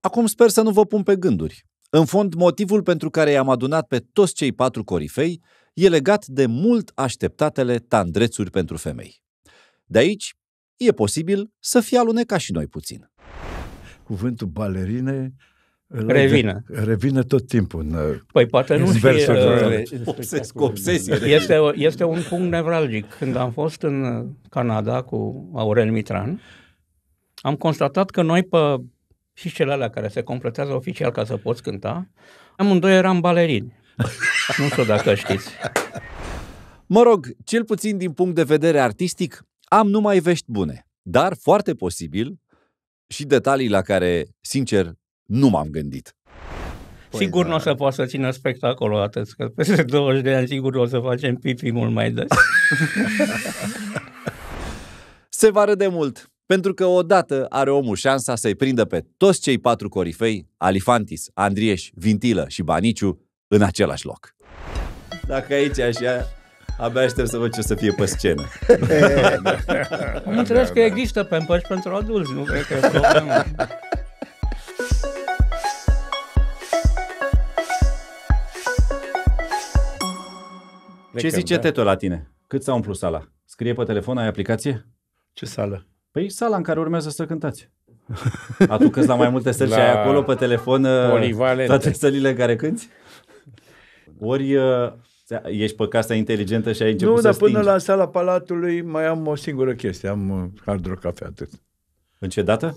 Acum sper să nu vă pun pe gânduri. În fond, motivul pentru care i-am adunat pe toți cei patru corifei e legat de mult așteptatele tandrețuri pentru femei. De aici, e posibil să fie aluneca și noi puțin. Cuvântul balerine Revină. Revină tot timpul. În, uh, păi poate nu uh, Obses, obsesie. Este, este un punct nevralgic. Când am fost în Canada cu Aurel Mitran, am constatat că noi pe și celălalt care se completează oficial ca să poți cânta. Amândoi eram balerini. nu știu dacă știți. Mă rog, cel puțin din punct de vedere artistic, am numai vești bune, dar foarte posibil și detalii la care, sincer, nu m-am gândit. Păi sigur da. nu o să poată să țină spectacolul atât, că peste 20 de ani sigur o să facem pipi mult mai des. Se va râde mult pentru că odată are omul șansa să-i prindă pe toți cei patru corifei, Alifantis, Andrieș, Vintilă și Baniciu, în același loc. Dacă aici așa, Abia aștept să văd ce o să fie pe scenă. Am înțeles da, că există Pampers pentru adulți, nu cred că e problemă. Ce zice da. Teto la tine? Cât s-a umplut sala? Scrie pe telefon, ai aplicație? Ce sală? Păi sala în care urmează să cântați. Atunci la mai multe săli și ai acolo pe telefon uh, Polivalente. toate sălile în care cânti? Ori uh, ești pe casa inteligentă și ai început nu, să Nu, dar până stingi. la sala Palatului mai am o singură chestie. Am uh, rock cafe atât. În ce dată?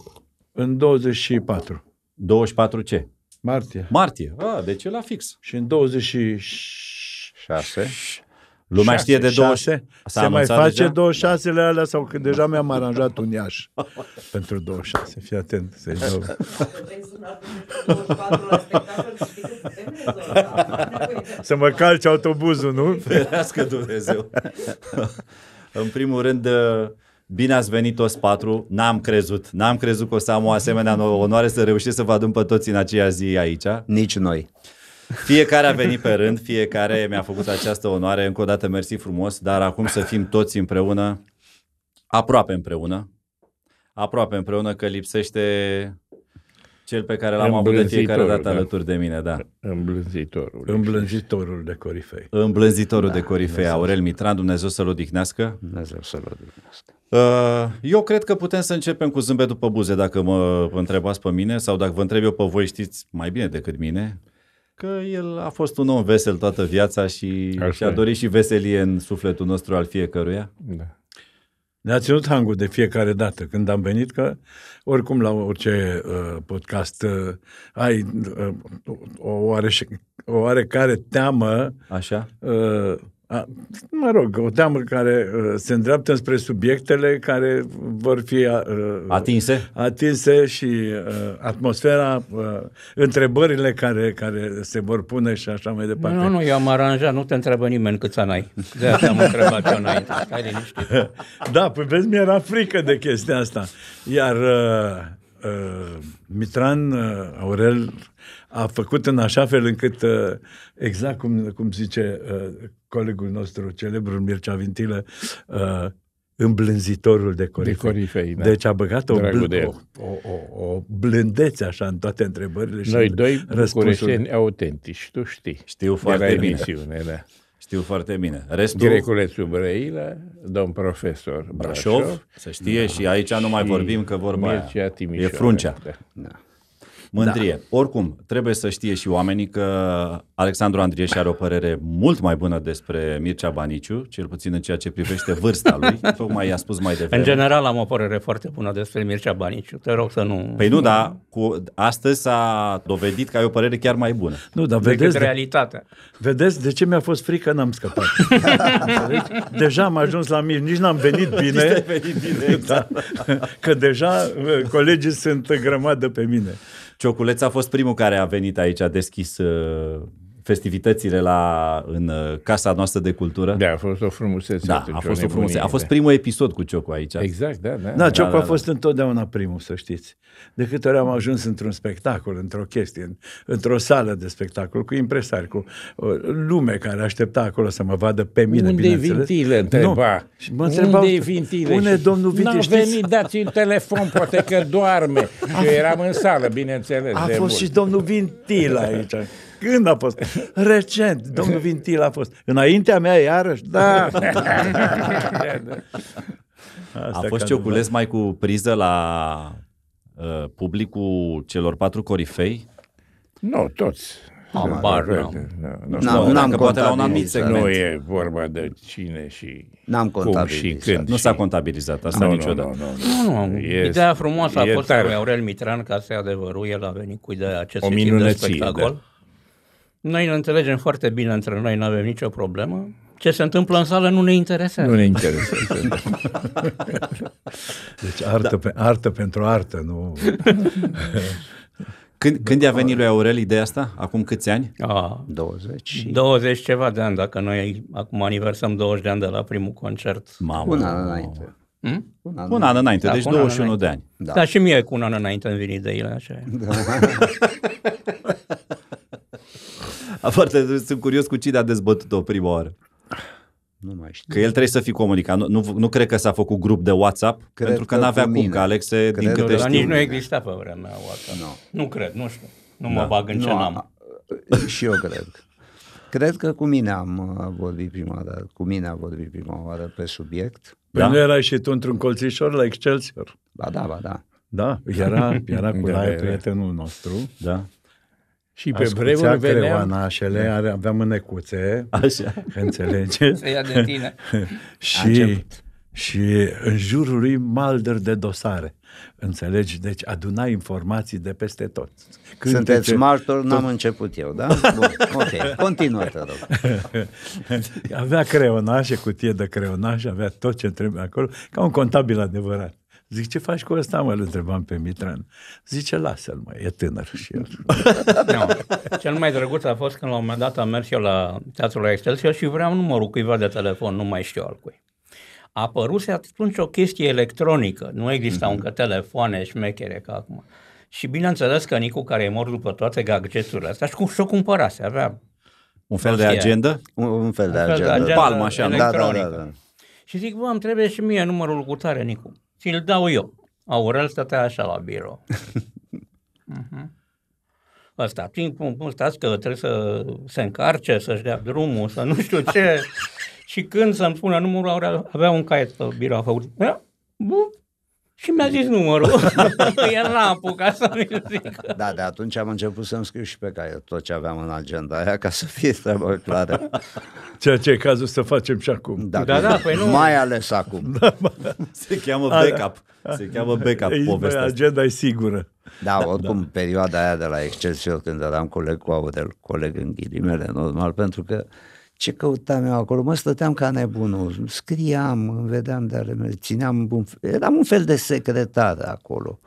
În 24. 24 ce? Martie. Martie. Ah, deci e la fix. Și în 26 Lumea 6, știe de 26. se mai face deja? 26-le alea sau când deja mi-am aranjat un iaș pentru 26. Fii atent. Să i dau. să mă calci autobuzul, nu? Ferească Dumnezeu. în primul rând, uh, Bine ați venit toți patru, n-am crezut, n-am crezut că o să am o asemenea onoare să reușesc să vă adun pe toți în aceea zi aici. Nici noi. Fiecare a venit pe rând, fiecare mi-a făcut această onoare. Încă o dată, mersi frumos, dar acum să fim toți împreună, aproape împreună, aproape împreună, că lipsește cel pe care l-am avut de fiecare dată da. alături de mine, da. Îmblânzitorul. Îmblânzitorul de corifei. Îmblânzitorul da, de corifei, Dumnezeu Aurel Mitran, Dumnezeu să-l odihnească. Dumnezeu să-l odihnească. Uh, eu cred că putem să începem cu zâmbet după buze, dacă mă întrebați pe mine, sau dacă vă întreb eu pe voi, știți mai bine decât mine că el a fost un om vesel toată viața și și-a dorit și veselie în sufletul nostru al fiecăruia. Da. Ne-a ținut hangul de fiecare dată când am venit, că oricum la orice uh, podcast uh, ai uh, o, oare, o oarecare teamă Așa. Uh, a, mă rog, o teamă care uh, se îndreaptă spre subiectele care vor fi uh, atinse. atinse și uh, atmosfera, uh, întrebările care, care se vor pune și așa mai departe. Nu, nu, eu am aranjat, nu te întreabă nimeni câți ani ai. De asta am întrebat eu înainte. Stai Da, păi vezi, mi-era frică de chestia asta. Iar uh, uh, Mitran uh, Aurel a făcut în așa fel încât, uh, exact cum, cum zice uh, colegul nostru, celebrul Mircea Vintilă, uh, îmblânzitorul de corifei. De corifei da. Deci a băgat o, bl- de o, o, o blândețe așa în toate întrebările Noi și doi bucureșeni autentici, tu știi. Știu foarte bine. Emisiune, da. Știu foarte bine. Restul... Greculețu Brăila, domn profesor Brașov, Brașov să știe da. și aici nu mai vorbim că vorba Mircea aia. e fruncea. Da. Da. Mândrie. Da. Oricum, trebuie să știe și oamenii că Alexandru Andrieș are o părere mult mai bună despre Mircea Baniciu, cel puțin în ceea ce privește vârsta lui. Tocmai i-a spus mai devreme. În general am o părere foarte bună despre Mircea Baniciu. Te rog să nu... Păi nu, dar cu... astăzi s-a dovedit că ai o părere chiar mai bună. Nu, dar vedeți... De... realitatea. Vedeți de ce mi-a fost frică? N-am scăpat. deja am ajuns la mir. Nici n-am venit bine. venit bine da. exact. da. Că deja uh, colegii sunt grămadă pe mine. Cioculeț a fost primul care a venit aici, a deschis uh, festivitățile la, în uh, Casa noastră de cultură. Da, a fost o frumusețe. Da, a fost o frumusețe. A fost primul episod cu Ciocu aici. Exact, da. Da, da, da Ciocu da, da, a fost da. întotdeauna primul, să știți. De câte ori am ajuns într-un spectacol, într-o chestie, într-o sală de spectacol, cu impresari, cu lume care aștepta acolo să mă vadă pe mine, Unde e Vintile? Întreba. Nu. Mă întreba, Unde Vintile? Unde domnul Vintile? N-a venit, dați un telefon, poate că doarme. Eu eram în sală, bineînțeles. A fost mult. și domnul Vintil aici. Când a fost? Recent, domnul Vintil a fost. Înaintea mea, iarăși, da. da. Asta a fost Cioculez mai cu priză la uh, publicul celor patru corifei? Nu, toți. Ambar, nu. Nu, nu, n-am poate la un anumit segment. Nu e vorba de cine și n-am cum și când. Nu s-a contabilizat asta nu, niciodată. Nu, nu, nu. nu, nu. Ideea frumoasă a fost cu Aurel Mitran, ca să adevărul, el a venit cu ideea acestui tip de spectacol. Da. Noi ne înțelegem foarte bine între noi, nu avem nicio problemă. Ce se întâmplă în sală nu ne interesează. Nu ne interesează. deci artă, da. pe, artă pentru artă, nu... Când, când i-a venit lui Aurel ideea asta? Acum câți ani? A, 20. 20 ceva de ani, dacă noi acum aniversăm 20 de ani de la primul concert. Mamă, un an înainte. Hmm? Un an, un an înainte, da, deci 21 înainte. de ani. Da. da, și mie cu un an înainte îmi vin ideile așa. Da. Foarte, sunt curios cu cine a dezbătut-o prima oară. Nu mai știu. Că el trebuie să fie comunicat. Nu, nu, nu cred că s-a făcut grup de WhatsApp, cred pentru că, că n-avea cum, că Alexe, cred din câte știu... Nici nu exista pe vremea WhatsApp. No. Nu cred, nu știu. Nu da. mă bag în ce n-am. Și eu cred. Cred că cu mine am uh, vorbit prima oară, cu mine a vorbit prima oară pe subiect. Da? Păi nu erai și tu într-un colțișor la Excelsior? Ba da, ba da. Da, era, era cu da, prietenul nostru. Da. Și pe vremuri veneam... Nașele, da. are, aveam mânecuțe, Așa. înțelegeți? Se ia de tine. și, și în jurul lui malder de dosare. Înțelegi? Deci aduna informații de peste tot. Când Sunteți ce... martor, n-am tot... început eu, da? Bun, ok, continuă, te rog. avea creonașe, cutie de creonașe, avea tot ce trebuie acolo, ca un contabil adevărat. Zic, ce faci cu ăsta, mă? Îl întrebam pe Mitran. Zice, lasă-l, mă, e tânăr și el. no. Cel mai drăguț a fost când la un moment dat am mers eu la teatrul Excelsior și vreau numărul cuiva de telefon, nu mai știu al cui. A apăruse atunci o chestie electronică, nu exista mm-hmm. încă telefoane șmechere ca acum. Și bineînțeles că Nicu, care e mor după toate gadgeturile astea, și și-o cumpărase, avea... Un fel de agenda? Un, un fel de fel agenda. De agenda Palma, așa. Da, da, da, da. Și zic, bă, îmi trebuie și mie numărul cu tare, Nicu și îl dau eu. Aurel stătea așa la birou. uh-huh. Mhm. Asta, timpul pum, stați că trebuie să se încarce, să-și dea drumul, să nu știu ce. și când să-mi spună numărul, Aurel avea un caiet pe birou, a făcut, bup, și mi-a zis numărul. Păi El n-a apucat să mi zic. Da, de atunci am început să-mi scriu și pe care tot ce aveam în agenda aia ca să fie treaba clară. Ceea ce e cazul să facem și acum. Da, da, da păi nu. Mai ales acum. Da, Se cheamă backup. Se cheamă backup Ei, povestea Agenda e sigură. Da, da oricum, da. perioada aia de la Excelsior, când eram coleg cu Audel, coleg în ghilimele, normal, pentru că ce căutam eu acolo? Mă stăteam ca nebunul, scriam, îmi vedeam de ale mele, țineam un, eram un fel de secretar acolo.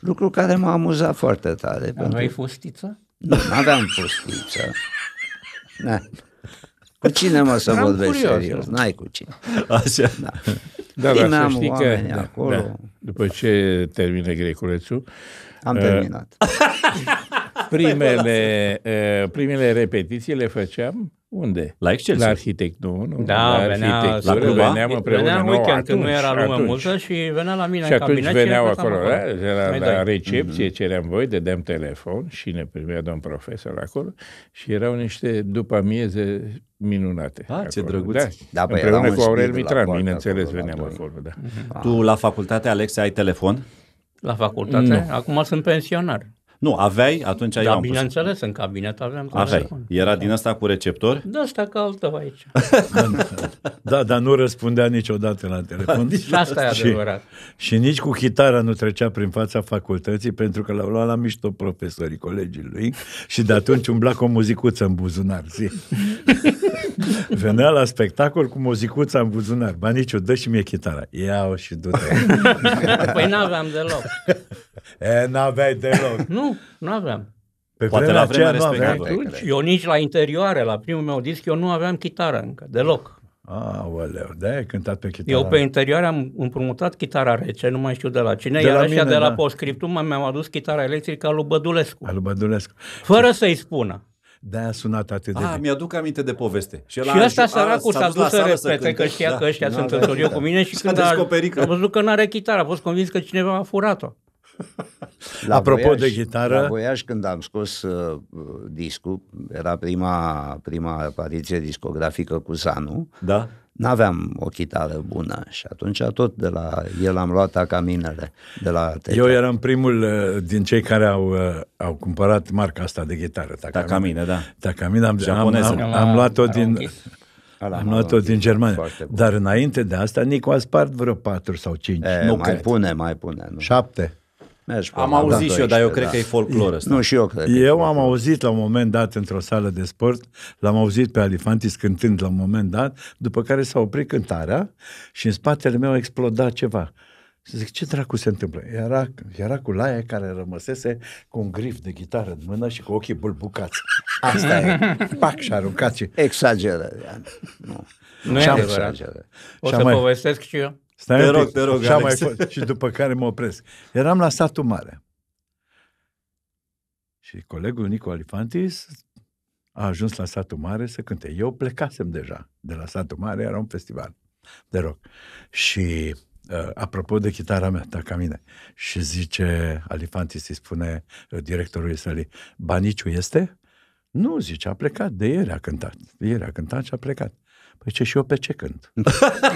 Lucru care m-a amuzat foarte tare. Dar pentru... ai fostiță? Nu, nu aveam fostiță. Na. Cu cine mă să vorbesc serios? N-ai cu cine. Așa. Da. Da, dar să știi că, da, acolo. Da. După ce termină greculețul, Am uh, terminat. Primele, uh, primele repetiții le făceam unde? La Excel. La Arhitect, nu? nu da, la venea, la Cuba. veneam împreună. Venea în weekend, atunci, când nu era lumea atunci. multă și venea la mine și în cabinet. Și atunci veneau acolo, acolo. Da? Era la, la recepție, mm-hmm. ceream voi, dădeam telefon și ne primea domn profesor acolo și erau niște după amieze minunate. Ah, acolo. ce drăguț. Da, da păi împreună cu Aurel Mitran, bineînțeles, veneam acolo. Da. Ah. Tu la facultate, Alexe, ai telefon? La facultate? Acum sunt pensionar. Nu, aveai, atunci da, eu am bineînțeles, pus. în cabinet aveam Aveai. Era da. din asta cu receptor? Da, asta ca altă aici. da, dar nu răspundea niciodată la telefon. Da, asta e adevărat. Și, și nici cu chitara nu trecea prin fața facultății, pentru că l-au luat la mișto profesorii, colegii lui, și de atunci umbla cu o muzicuță în buzunar. Venea la spectacol cu muzicuța în buzunar. Ba nici dă și mie chitara. Ia-o și du-te. păi n-aveam deloc. E, n-aveai deloc. Nu, n-aveam. Pe Poate la vremea respectivă. Atunci, eu nici la interioare, la primul meu disc, eu nu aveam chitară încă, deloc. Aoleu, de ai cântat pe chitară. Eu pe interior am împrumutat chitara rece, nu mai știu de la cine, de iar la mine, de da. la postscriptum mi-am adus chitara electrică a lui Bădulescu. A lui Bădulescu. Fără să-i spună de a sunat atât de A, ah, bine. mi-aduc aminte de poveste. Și, și ăsta săracul s-a dus să repete că știa da, că ăștia da, sunt da, în studio da, cu mine și când a, că... a văzut că nu are chitară, a fost convins că cineva a furat-o. La Apropo voiași, de chitară... La voiași, când am scos uh, discul, era prima, prima apariție discografică cu Zanu, da? n-aveam o chitară bună și atunci tot de la el am luat acaminele de la teta. Eu eram primul uh, din cei care au, uh, au cumpărat marca asta de chitară. Takamine, Takamine da. Takamine am, am, am, am luat-o din... am luat-o din Germania. Dar înainte de asta, Nico a spart vreo patru sau cinci. E, nu mai cred. pune, mai pune. Nu. Șapte. Mergi am auzit 12, și eu, dar eu da. cred că e folclor ăsta. Nu, și eu cred. Eu am auzit la un moment dat într-o sală de sport, l-am auzit pe Alifantis cântând la un moment dat, după care s-a oprit cântarea și în spatele meu a explodat ceva. Și zic, ce dracu se întâmplă? Era, era cu Laia care rămăsese cu un grif de gitară în mână și cu ochii bulbucați. Asta e. Pac și aruncat și... Exageră. Nu, nu e adevărat. O să mai... povestesc și eu. Stai te rog, pic. te rog, și, mai fost, și după care mă opresc. Eram la satul mare. Și colegul Nico Alifantis a ajuns la satul mare să cânte. Eu plecasem deja de la satul mare, era un festival de rock. Și uh, apropo de chitara mea, ta ca mine, și zice Alifantis, îi spune uh, directorului sălii, Baniciu este? Nu, zice, a plecat, de ieri a cântat. De ieri a cântat și a plecat. Păi ce și eu pe ce cânt?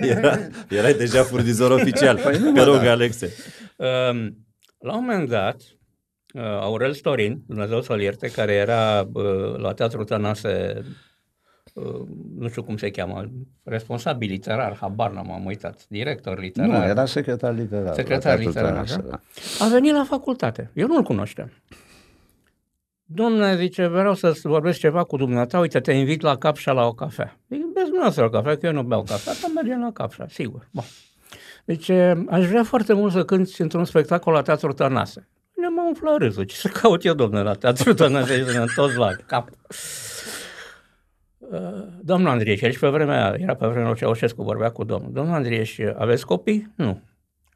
Era, erai deja furnizor oficial. Păi nu, mă rog, da. Alexe. Um, la un moment dat, uh, Aurel Storin, Dumnezeu să-l ierte, care era uh, la Teatrul Tănase, uh, nu știu cum se cheamă, responsabil literar, habar n-am am uitat, director literar. Nu, era secretar literar. Secretar literar, da. Da. A venit la facultate. Eu nu-l cunoșteam. Domnule, zice, vreau să vorbesc ceva cu dumneata, uite, te invit la Capșa la o cafea. Zic, vezi dumneavoastră la cafea, că eu nu beau cafea, dar mergem la Capșa, sigur. Bun. Deci, aș vrea foarte mult să cânti într-un spectacol la Teatrul Tănase. Ne m-a umflat râsul, ce să caut eu, domnule, la Teatrul Tănase, și sunt toți la cap. Uh, domnul Andrieș, el și pe vremea, era pe vremea Ceaușescu, vorbea cu domnul. Domnul Andrieș, aveți copii? Nu.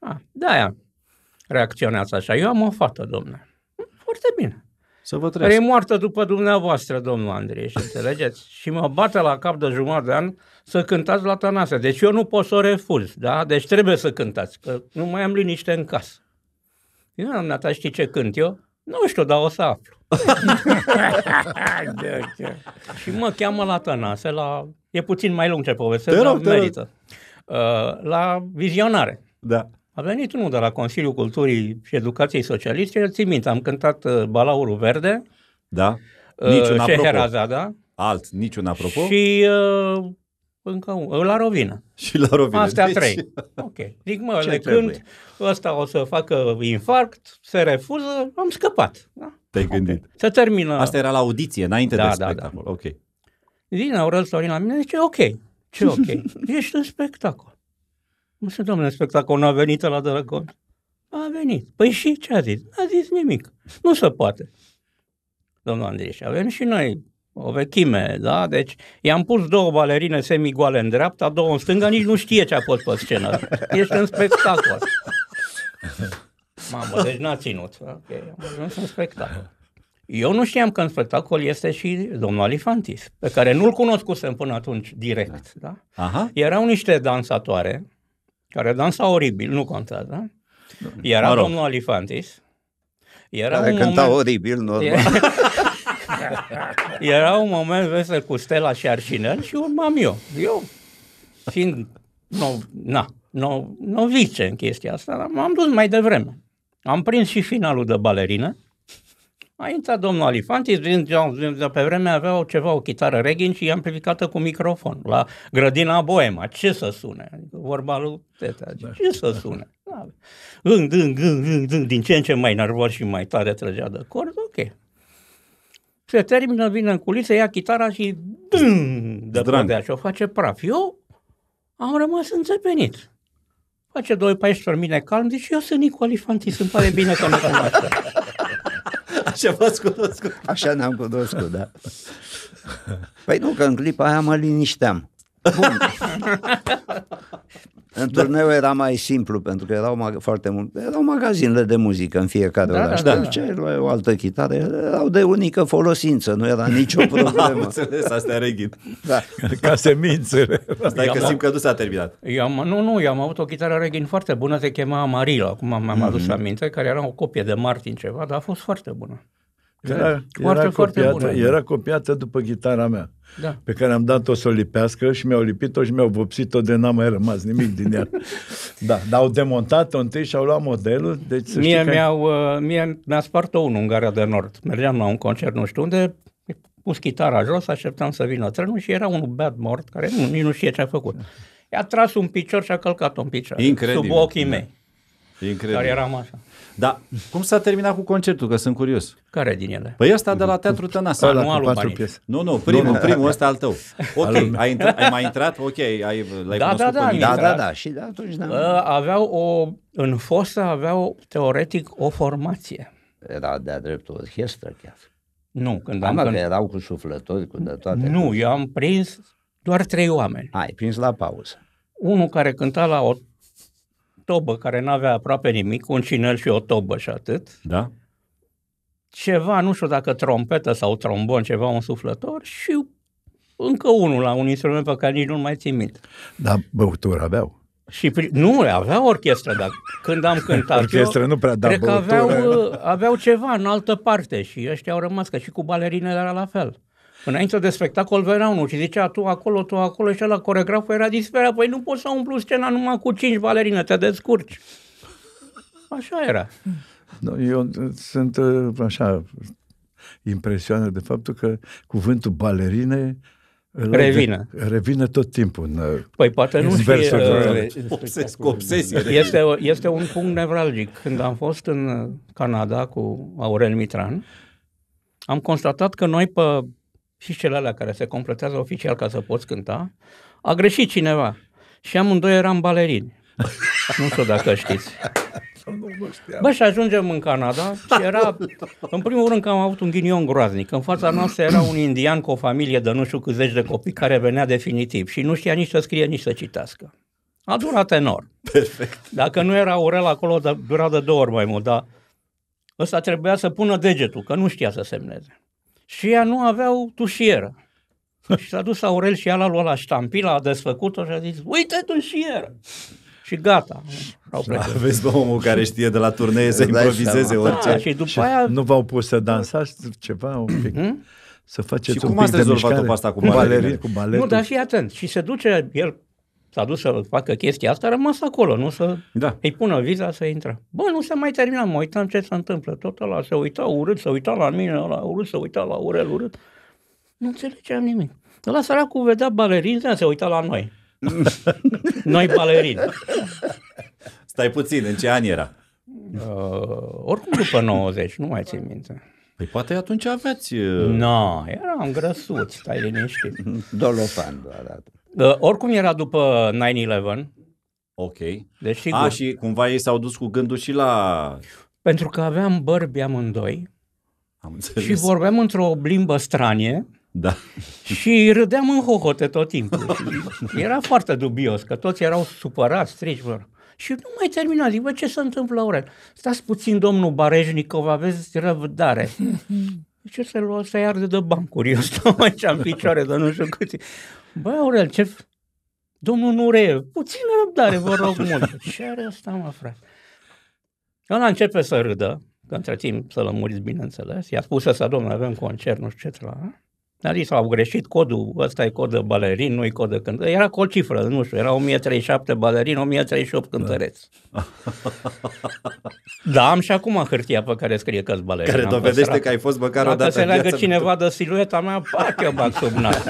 Ah, da, aia reacționează așa. Eu am o fată, domnule. Foarte bine. Să vă trăiesc. e moartă după dumneavoastră, domnul Andrei, și înțelegeți? și mă bate la cap de jumătate de an să cântați la Tănase. Deci eu nu pot să o refuz, da? Deci trebuie să cântați, că nu mai am liniște în casă. Eu am dat, știi ce cânt eu? Nu știu, dar o să aflu. de, de. Și mă cheamă la Tănase, la... e puțin mai lung ce poveste, dar merită. Uh, la vizionare. Da. A venit unul de la Consiliul Culturii și Educației Socialiste, țin minte, am cântat uh, Balaurul Verde, da? Uh, niciun uh, da? Alt, niciun apropo. Și uh, încă un, uh, la rovină. Și la rovină. Astea deci... trei. Ok. Zic, mă, Ce le cânt, ăsta o să facă infarct, se refuză, am scăpat. Da? Te-ai okay. gândit. Să termină. Asta era la audiție, înainte da, de da, da. spectacol. Da. Ok. Din Aurel Florin la mine zice, ok. Ce ok? Ești în spectacol. Nu se domnule, spectacol nu a venit la dragon. A venit. Păi și ce a zis? N-a zis nimic. Nu se poate. Domnul Andrei, avem și noi o vechime, da? Deci i-am pus două balerine semigoale în dreapta, două în stânga, nici nu știe ce a fost pe scenă. Ești în spectacol. Mamă, deci n-a ținut. Ok, am ajuns în spectacol. Eu nu știam că în spectacol este și domnul Alifantis, pe care nu-l cunoscusem până atunci direct. Da? da? Aha. Erau niște dansatoare care dansa oribil, nu contează. Era mă rog. domnul Alifantis. Era care un cânta moment... oribil, nu Era... era un moment vesel cu Stella și Arșinel și urmam eu. Eu, fiind no, na, no, novice în chestia asta, m-am dus mai devreme. Am prins și finalul de balerină a intrat domnul Alifantis, de pe vremea avea ceva, o chitară regin și i-am amplificată cu microfon la grădina Boema. Ce să sune? Adică vorba lui Teta. Da. Ce să sune? Da. din ce în ce mai nervos și mai tare trăgea de cord, ok. Se termină, vine în culise, ia chitara și dâng, de podea și o face praf. Eu am rămas înțepenit. Face doi 14 mine calm, deci eu sunt Nicu Alifantis, îmi pare bine că nu Așa v-ați cunoscut. Așa ne-am cunoscut, da. Păi nu, că în clipa aia mă linișteam. Bun. În da. turneu era mai simplu, pentru că erau foarte mult, erau magazinele de muzică în fiecare da, oraș. Da, da, da. Ce, luai o altă chitară, erau de unică folosință, nu era nicio da, problemă. Am înțeles, asta e Da. Ca semințele. Asta e că simt că nu s-a terminat. am, nu, nu, eu am avut o chitară Reghin foarte bună, se chema Amarila, acum mi-am mm-hmm. adus aminte, care era o copie de Martin ceva, dar a fost foarte bună. Era, era, copiată, foarte bună. era copiată după chitara mea, da. pe care am dat-o să o lipească și mi-au lipit-o și mi-au vopsit-o de n-a mai rămas nimic din ea. da, dar au demontat-o întâi și au luat modelul. Deci să mie, că... mi-au, uh, mie mi-a spart-o unul în de nord. Mergeam la un concert nu știu unde, pus chitara jos, așteptam să vină trenul și era un bad mort care nu, nici nu știe ce a făcut. I-a tras un picior și a călcat-o în picior. Incredibil. Sub ochii da. mei. Incredibil. Dar eram așa. Da, cum s-a terminat cu concertul, că sunt curios? Care din ele? Păi ăsta de la Teatru Tănase. nu alu Nu, nu, primul, primul ăsta al tău. Ok, ai, intrat, ai mai intrat? Ok, ai, l-ai da, da da, da, da, da, da, da, și da, atunci da. Ă, aveau o, în fosta aveau teoretic o formație. Era de-a dreptul orchestră chiar. Nu, când am... am când... erau cu suflători, cu de toate. Nu, eu am prins doar trei oameni. Ai prins la pauză. Unul care cânta la o tobă care nu avea aproape nimic, un cinel și o tobă și atât. Da. Ceva, nu știu dacă trompetă sau trombon, ceva, un suflător și încă unul la un instrument pe care nici nu mai țin minte. Dar băuturi aveau. Și pri... nu, avea orchestră, dar când am cântat orchestră eu, nu prea da cred că aveau, uh, aveau ceva în altă parte și ăștia au rămas, că și cu balerinele era la fel. Înainte de spectacol venea unul și zicea tu acolo, tu acolo și la coregraful era disperat. Păi nu poți să umplu scena numai cu cinci balerine, te descurci. Așa era. Da, eu sunt uh, așa impresionat de faptul că cuvântul balerine Revină. Revină tot timpul. În, uh, păi poate nu și... uh, obsesc, obsesie. Este, este un punct nevralgic. Când am fost în Canada cu Aurel Mitran, am constatat că noi pe și cele alea care se completează oficial ca să poți cânta, a greșit cineva. Și amândoi eram balerini. nu știu dacă știți. Bă, și ajungem în Canada și era, în primul rând că am avut un ghinion groaznic. În fața noastră era un indian cu o familie de nu știu câți zeci de copii care venea definitiv și nu știa nici să scrie, nici să citească. A durat enorm. Perfect. Dacă nu era orel acolo, dura de două ori mai mult, dar ăsta trebuia să pună degetul, că nu știa să semneze și ea nu aveau tușieră. Și s-a dus Aurel și ea l-a luat la ștampila, a desfăcut-o și a zis, uite tușieră! Și gata. Aveți da, omul care știe de la turnee să improvizeze orice. Da, și după și aia... Nu v-au pus să dansați da. ceva un pic? Hmm? Să faceți și un cum pic ați rezolvat-o pe asta cu balerii? Cu Nu, dar fii atent. Și se duce el s-a dus să facă chestia asta, a rămas acolo, nu să da. îi pună viza să intre. Bă, nu se mai termina, mă uitam ce se întâmplă, tot ăla se uita urât, se uita la mine, la urât, se uita la urel urât. Nu înțelegeam nimic. Ăla săracul vedea balerina, se uita la noi. noi balerin. Stai puțin, în ce an era? Uh, oricum după 90, nu mai țin minte. Păi poate atunci aveți... Uh... Nu, no, eram grăsuți, stai liniștit. Dolofan doar atât. Da, da. Uh, oricum era după 9-11. Ok. Deci, sigur. A, și cumva ei s-au dus cu gândul și la... Pentru că aveam bărbi amândoi Am înțeles. și vorbeam într-o limbă stranie da. și râdeam în hohote tot timpul. era foarte dubios, că toți erau supărați, strici, vor. Și nu mai termina, zic, bă, ce se întâmplă, Aurel? Stați puțin, domnul Barejnikov, aveți răbdare. Ce deci să i să iardă de bancuri, eu stau aici în picioare dar nu știu câți. Bă, Aurel, ce... Domnul Nure, puțină răbdare, vă rog mult. Ce are asta, mă, frate? Ăla începe să râdă, că între timp să lămuriți, bineînțeles. I-a spus să domnule, avem concert, nu știu ce trebuie. a zis, au greșit codul, ăsta e cod de balerin, nu e cod de Era cu o cifră, nu știu, era 1037 balerin, 1038 cântăreț. Da. da, am și acum hârtia pe care scrie că-s balerin. Care dovedește că ai fost măcar o dată Dacă se leagă cineva de silueta mea, pac, eu bag sub nas.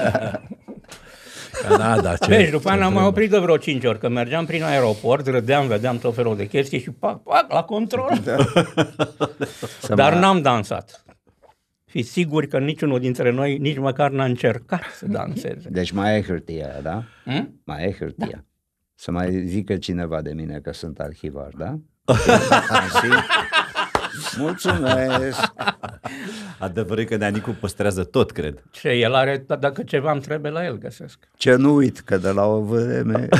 da, ce... Deci, după aia am mai oprit de vreo 5 ori, că mergeam prin aeroport, râdeam, vedeam tot felul de chestii și pac, pac, la control. Da. Dar n-am dansat. Fi sigur că niciunul dintre noi nici măcar n-a încercat să danseze. Deci mai e hârtia, da? Hmm? Mai e hârtia. Da. Să mai zică cineva de mine că sunt arhivar, da? Mulțumesc! Adevărul că Neanicu păstrează tot, cred. Ce, el are, da, dacă ceva îmi trebuie la el, găsesc. Ce nu uit, că de la o vreme...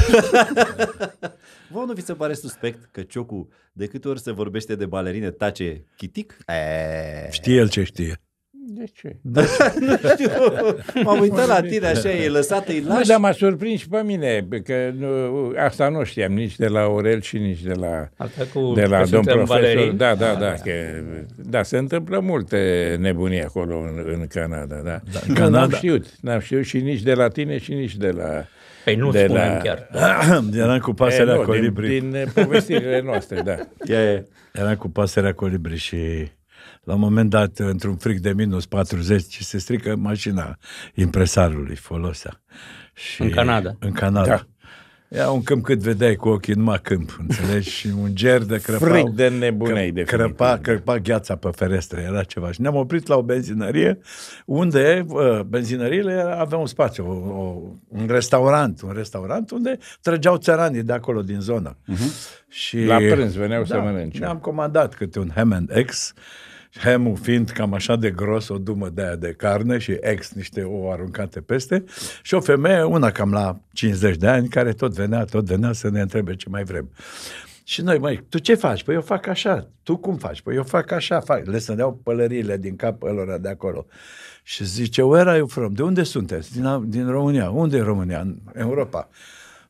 Vă nu vi se pare suspect că Ciocu, de câte ori se vorbește de balerine, tace chitic? E... Știe el ce știe de ce? Da, nu știu. M-am uitat la tine așa, e lăsat, e lași. Nu, dar m-a surprins și pe mine, că nu, asta nu știam nici de la Orel și nici de la, cu, de la domn profesor. Valerii. Da, da, ah, da, da, că, da, se întâmplă multe nebunii acolo în, în Canada, da. da în Canada. N-am știut, n-am știut și nici de la tine și nici de la... Păi nu de la... chiar. Eram cu pasărea colibri. Din, din uh, povestirile noastre, da. Yeah, yeah. cu pasărea colibri și la un moment dat, într-un fric de minus 40, se strică mașina impresarului folosea. Și în Canada. În Canada. Da. Ia un câmp cât vedeai cu ochii, numai câmp, înțelegi? Și un ger de crăpa. Fric de nebunei, de crăpa, crăpa gheața pe ferestre, era ceva. Și ne-am oprit la o benzinărie, unde uh, benzinăriile aveau un spațiu, o, o, un restaurant, un restaurant unde trăgeau țăranii de acolo, din zonă. Uh-huh. Și, la prânz veneau da, să mănânce. Ne-am comandat câte un Hammond X, hemul fiind cam așa de gros, o dumă de aia de carne și ex niște o aruncate peste și o femeie, una cam la 50 de ani, care tot venea, tot venea să ne întrebe ce mai vrem. Și noi, măi, tu ce faci? Păi eu fac așa. Tu cum faci? Păi eu fac așa. Fac. Le săneau pălăriile din cap ălora de acolo. Și zice, where are you from? De unde sunteți? Din, din România. Unde e România? În Europa.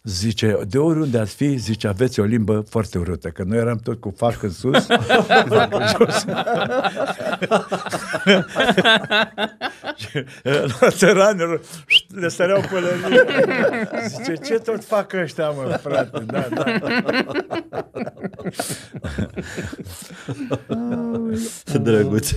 Zice, de oriunde ați fi, zice, aveți o limbă foarte urâtă, că noi eram tot cu fac în sus, fac în jos. La țăranilor le săreau pălării. Zice, ce tot fac ăștia, mă, frate? Da, da. Drăguț.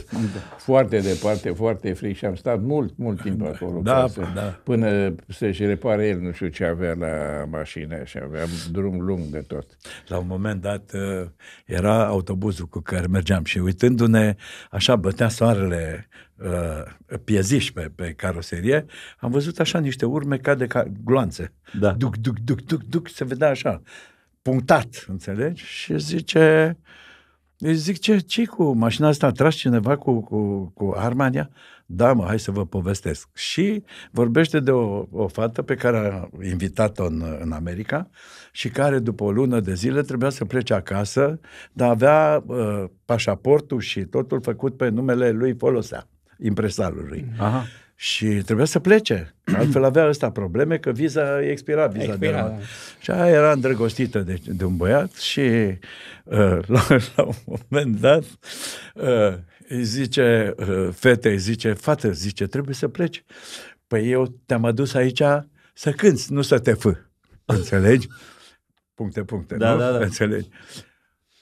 Foarte departe, foarte fric și am stat mult, mult timp acolo. Da, până, da. până să-și repare el, nu știu ce avea la mașină și aveam drum lung de tot. La un moment dat uh, era autobuzul cu care mergeam și uitându-ne, așa bătea soarele uh, pieziș pe, pe caroserie, am văzut așa niște urme ca de ca, gloanțe. Da. Duc, duc, duc, duc, duc, se vedea așa, punctat, înțelegi? Și zice, uh, eu zic, ce ce cu mașina asta? A tras cineva cu, cu, cu arma ea? Da, mă, hai să vă povestesc. Și vorbește de o, o fată pe care a invitat-o în, în America și care după o lună de zile trebuia să plece acasă, dar avea uh, pașaportul și totul făcut pe numele lui Folosea, impresarului. Aha și trebuia să plece. Altfel avea ăsta probleme că viza expira, viza expira, de la... Da. Și aia era îndrăgostită de, de un băiat și uh, la, la un moment dat uh, îi zice uh, fete, îi zice, fată, zice, trebuie să pleci. Păi eu te-am adus aici să cânți, nu să te fă. Înțelegi? Puncte, puncte, da, nu? Da, da. Înțelegi?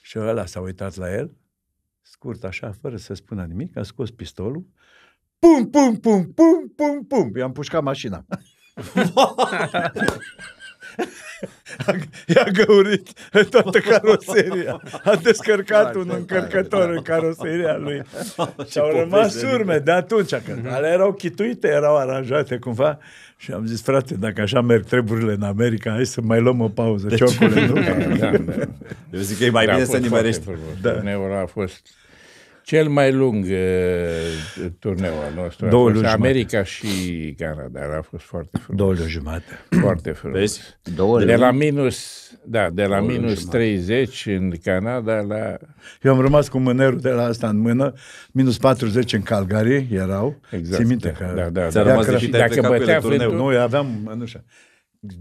Și ăla s-a uitat la el, scurt așa, fără să spună nimic, a scos pistolul pum, pum, pum, pum, pum, pum. I-am pușcat mașina. I-a găurit în toată caroseria. A descărcat un încărcător în caroseria lui. Și au rămas urme de atunci. Că mhm. Ale erau chituite, erau aranjate cumva. Și am zis, frate, dacă așa merg treburile în America, hai să mai luăm o pauză. Deci... Ciocule, nu? Da, da, da. Eu zic că e mai da, bine să nimerești. Da. Neura a fost cel mai lung uh, turneu al nostru Două a fost America și Canada. A fost foarte frumos. Două luni jumate. Foarte frumos. Vezi? Două de la minus, da, de la minus 30 în Canada la... Eu am rămas cu mânerul de la asta în mână. Minus 40 în Calgary erau. Exact. Ți-mi minte da, că... Da, da, da. Dacă, dacă bătea vântul... Noi aveam mânușa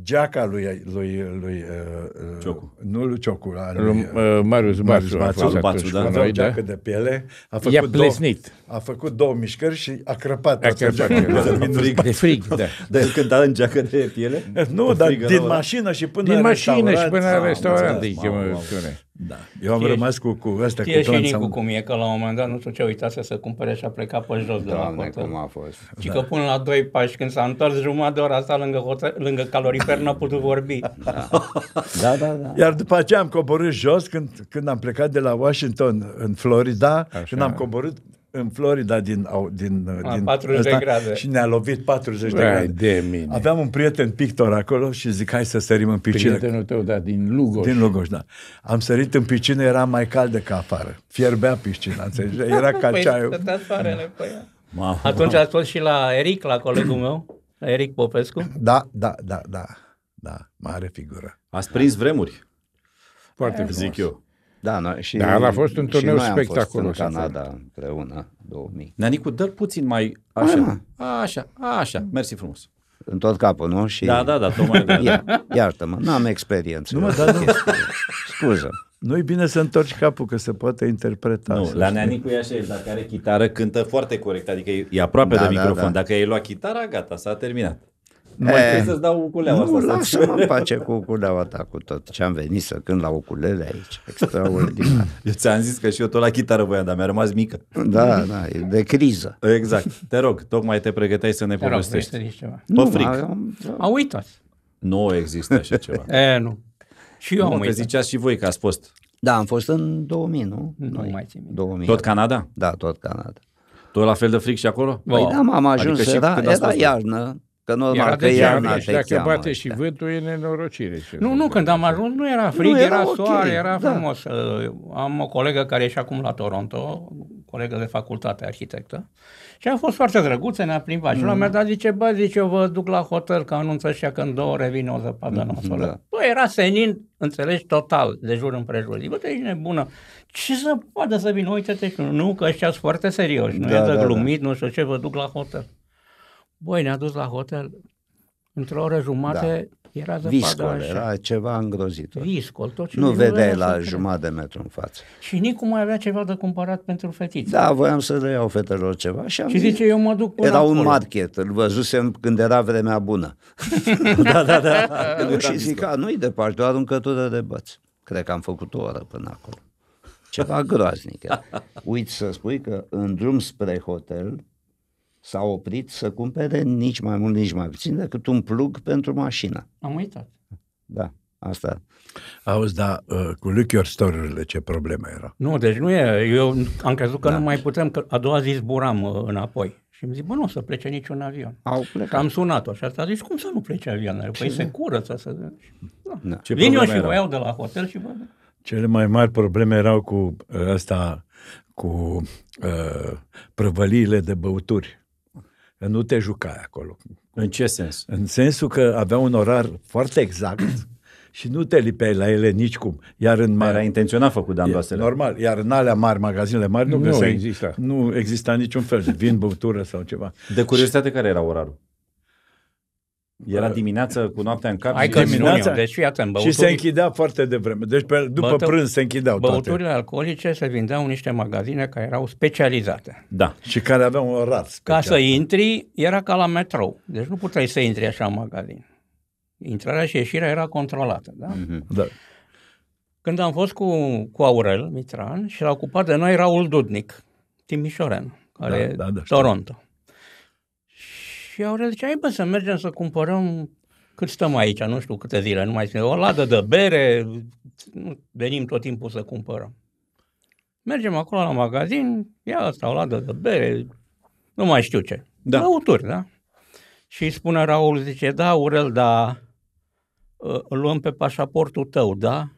geaca lui, lui, lui uh, uh, Ciocu. nu lui Ciocu, a lui uh, Marius Bațu, Marius Bațu, Bațu da. avea o geacă de piele, a făcut, I-a plesnit. Două, a făcut două mișcări și a crăpat. A crăpat. Frig. De frig, da. Dar el deci cânta în geacă de piele? Nu, dar din mașină și până din la mașină și până la ah, restaurant. Da, da. Eu am Știe, rămas cu, cu asta cu și cum e, că la un moment dat nu știu ce uitase să cumpere și a plecat pe jos de la hotel. cum a fost. Și da. că până la doi pași, când s-a întors jumătate de ora asta lângă, lângă calorifer, n-a putut vorbi. Da. da, da, da. Iar după aceea am coborât jos, când, când am plecat de la Washington în Florida, Așa. când am coborât în Florida din, au, din, A, ah, din 40 ăsta, de grade. și ne-a lovit 40 de grade. De mine. Aveam un prieten pictor acolo și zic hai să sărim în piscină. Prietenul tău, da, din Lugoș. Din Lugoș, da. Am sărit în piscină, era mai cald decât afară. Fierbea piscina, înțelegi? Era ca păi, ceaiul. păi. Atunci ați fost și la Eric, la colegul meu, la Eric Popescu? Da, da, da, da. Da, mare figură. Ați prins vremuri. Foarte frumos. Zic eu. Da, noi, și, da, el a fost un turneu spectaculos. în Canada împreună, 2000. Nanicu, dă puțin mai așa, a, așa, așa, mersi frumos. În tot capul, nu? Și... Da, da, da, tocmai. Da, da. Ia, iartă-mă, n-am experiență. Nu, mă, dar nu. Scuză. nu e bine să întorci capul, că se poate interpreta. Nu, la Neanicu e așa, dacă are chitară, cântă foarte corect, adică e aproape da, de da, microfon. Da. Dacă ai luat chitara, gata, s-a terminat. Mă e, să-ți dau uculeaua nu, lasă-mă în pace cu uculeaua ta, cu tot ce am venit să cânt la uculele aici. Extraordinar. Eu ți-am zis că și eu tot la chitară voiam, dar mi-a rămas mică. Da, da, e de criză. Exact. Te rog, tocmai te pregăteai să ne te povestești. Rog, ceva. Tot fric. Am, da, uitat. Nu există așa ceva. e, nu. Și eu nu, am uitat. ziceați și voi că ați fost. Da, am fost în 2000, nu? Nu Noi, mai țin. 2000. Tot Canada? Da, tot Canada. Tot la fel de fric și acolo? Păi wow. da, am adică ajuns, adică era, era iarnă, Că nu era că de iarna te dacă cheamă, bate și vântul, e nenorocire. Nu, nu, când am ajuns nu era frig, nu, era, era soare, era da. frumos. Ă, am o colegă care e și acum la Toronto, colegă de facultate, arhitectă, și a fost foarte drăguță, ne-a plimbat. Și la mea dat zice, bă, zice, eu vă duc la hotel, că anunță și că în două ore vine o zăpadă mm, nasolă. Da. Bă, era senin, înțelegi, total, de jur împrejur. Zic, bă, te ești nebună. Ce să poate să vină, uite-te și nu, că ăștia sunt foarte serioși, nu da, e de da, da. glumit, da. nu știu ce, vă duc la hotel. Băi, ne-a dus la hotel, într-o oră jumate da. era de Viscol, așa. era ceva îngrozitor. Viscol, tot ce Nu vedeai la jumătate de metru în față. Și Nicu mai avea ceva de cumpărat pentru fetițe. Da, voiam să le iau fetelor ceva și am Și zice, eu mă duc până Era acolo. un market, îl văzusem când era vremea bună. da, da, da. da și zic, nu-i departe, un cătură de băți. Cred că am făcut o oră până acolo. Ceva groaznic. Uit Uiți să spui că în drum spre hotel s-a oprit să cumpere nici mai mult, nici mai puțin decât un plug pentru mașină. Am uitat. Da, asta. Auzi, da, cu lucruri storurile ce probleme era? Nu, deci nu e. Eu am crezut că da. nu mai putem, că a doua zi zburam uh, înapoi. Și îmi zic, bă, nu o să plece niciun avion. Au plecat. am sunat-o și asta, zis, cum să nu plece avionul? Păi ce? se curăță să... Da. da. Ce Vin eu și vă iau de la hotel și vă... Cele mai mari probleme erau cu ăsta, uh, cu uh, prăvăliile de băuturi nu te jucai acolo. În ce sens? În sensul că avea un orar foarte exact și nu te lipeai la ele nicicum. Iar în Era mare... intenționat făcut de Normal, iar în alea mari, magazinele mari, nu, nu, exista. Nu exista niciun fel de vin, băutură sau ceva. De curiozitate, și... care era orarul? Era dimineață cu noaptea în cap. Ai că dimineața, deci iată, în băuturi... Și se închidea foarte devreme. Deci pe, după Bătă, prânz se închideau Băuturile toate. alcoolice se vindeau în niște magazine care erau specializate. Da, și care aveau un orar special. Ca să intri, era ca la metrou. Deci nu puteai să intri așa în magazin. Intrarea și ieșirea era controlată, da? Mm-hmm. da. Când am fost cu, cu Aurel Mitran și l-a ocupat de noi Raul Dudnic, timișoren, care da, da, da, e Toronto. Și Aurel zice, hai bă să mergem să cumpărăm cât stăm aici, nu știu câte zile, nu mai știu, o ladă de bere, venim tot timpul să cumpărăm. Mergem acolo la magazin, ia asta o ladă de bere, nu mai știu ce. Da. Lăuturi, da? Și spune Raul, zice, da, Aurel, da, ă, îl luăm pe pașaportul tău, da?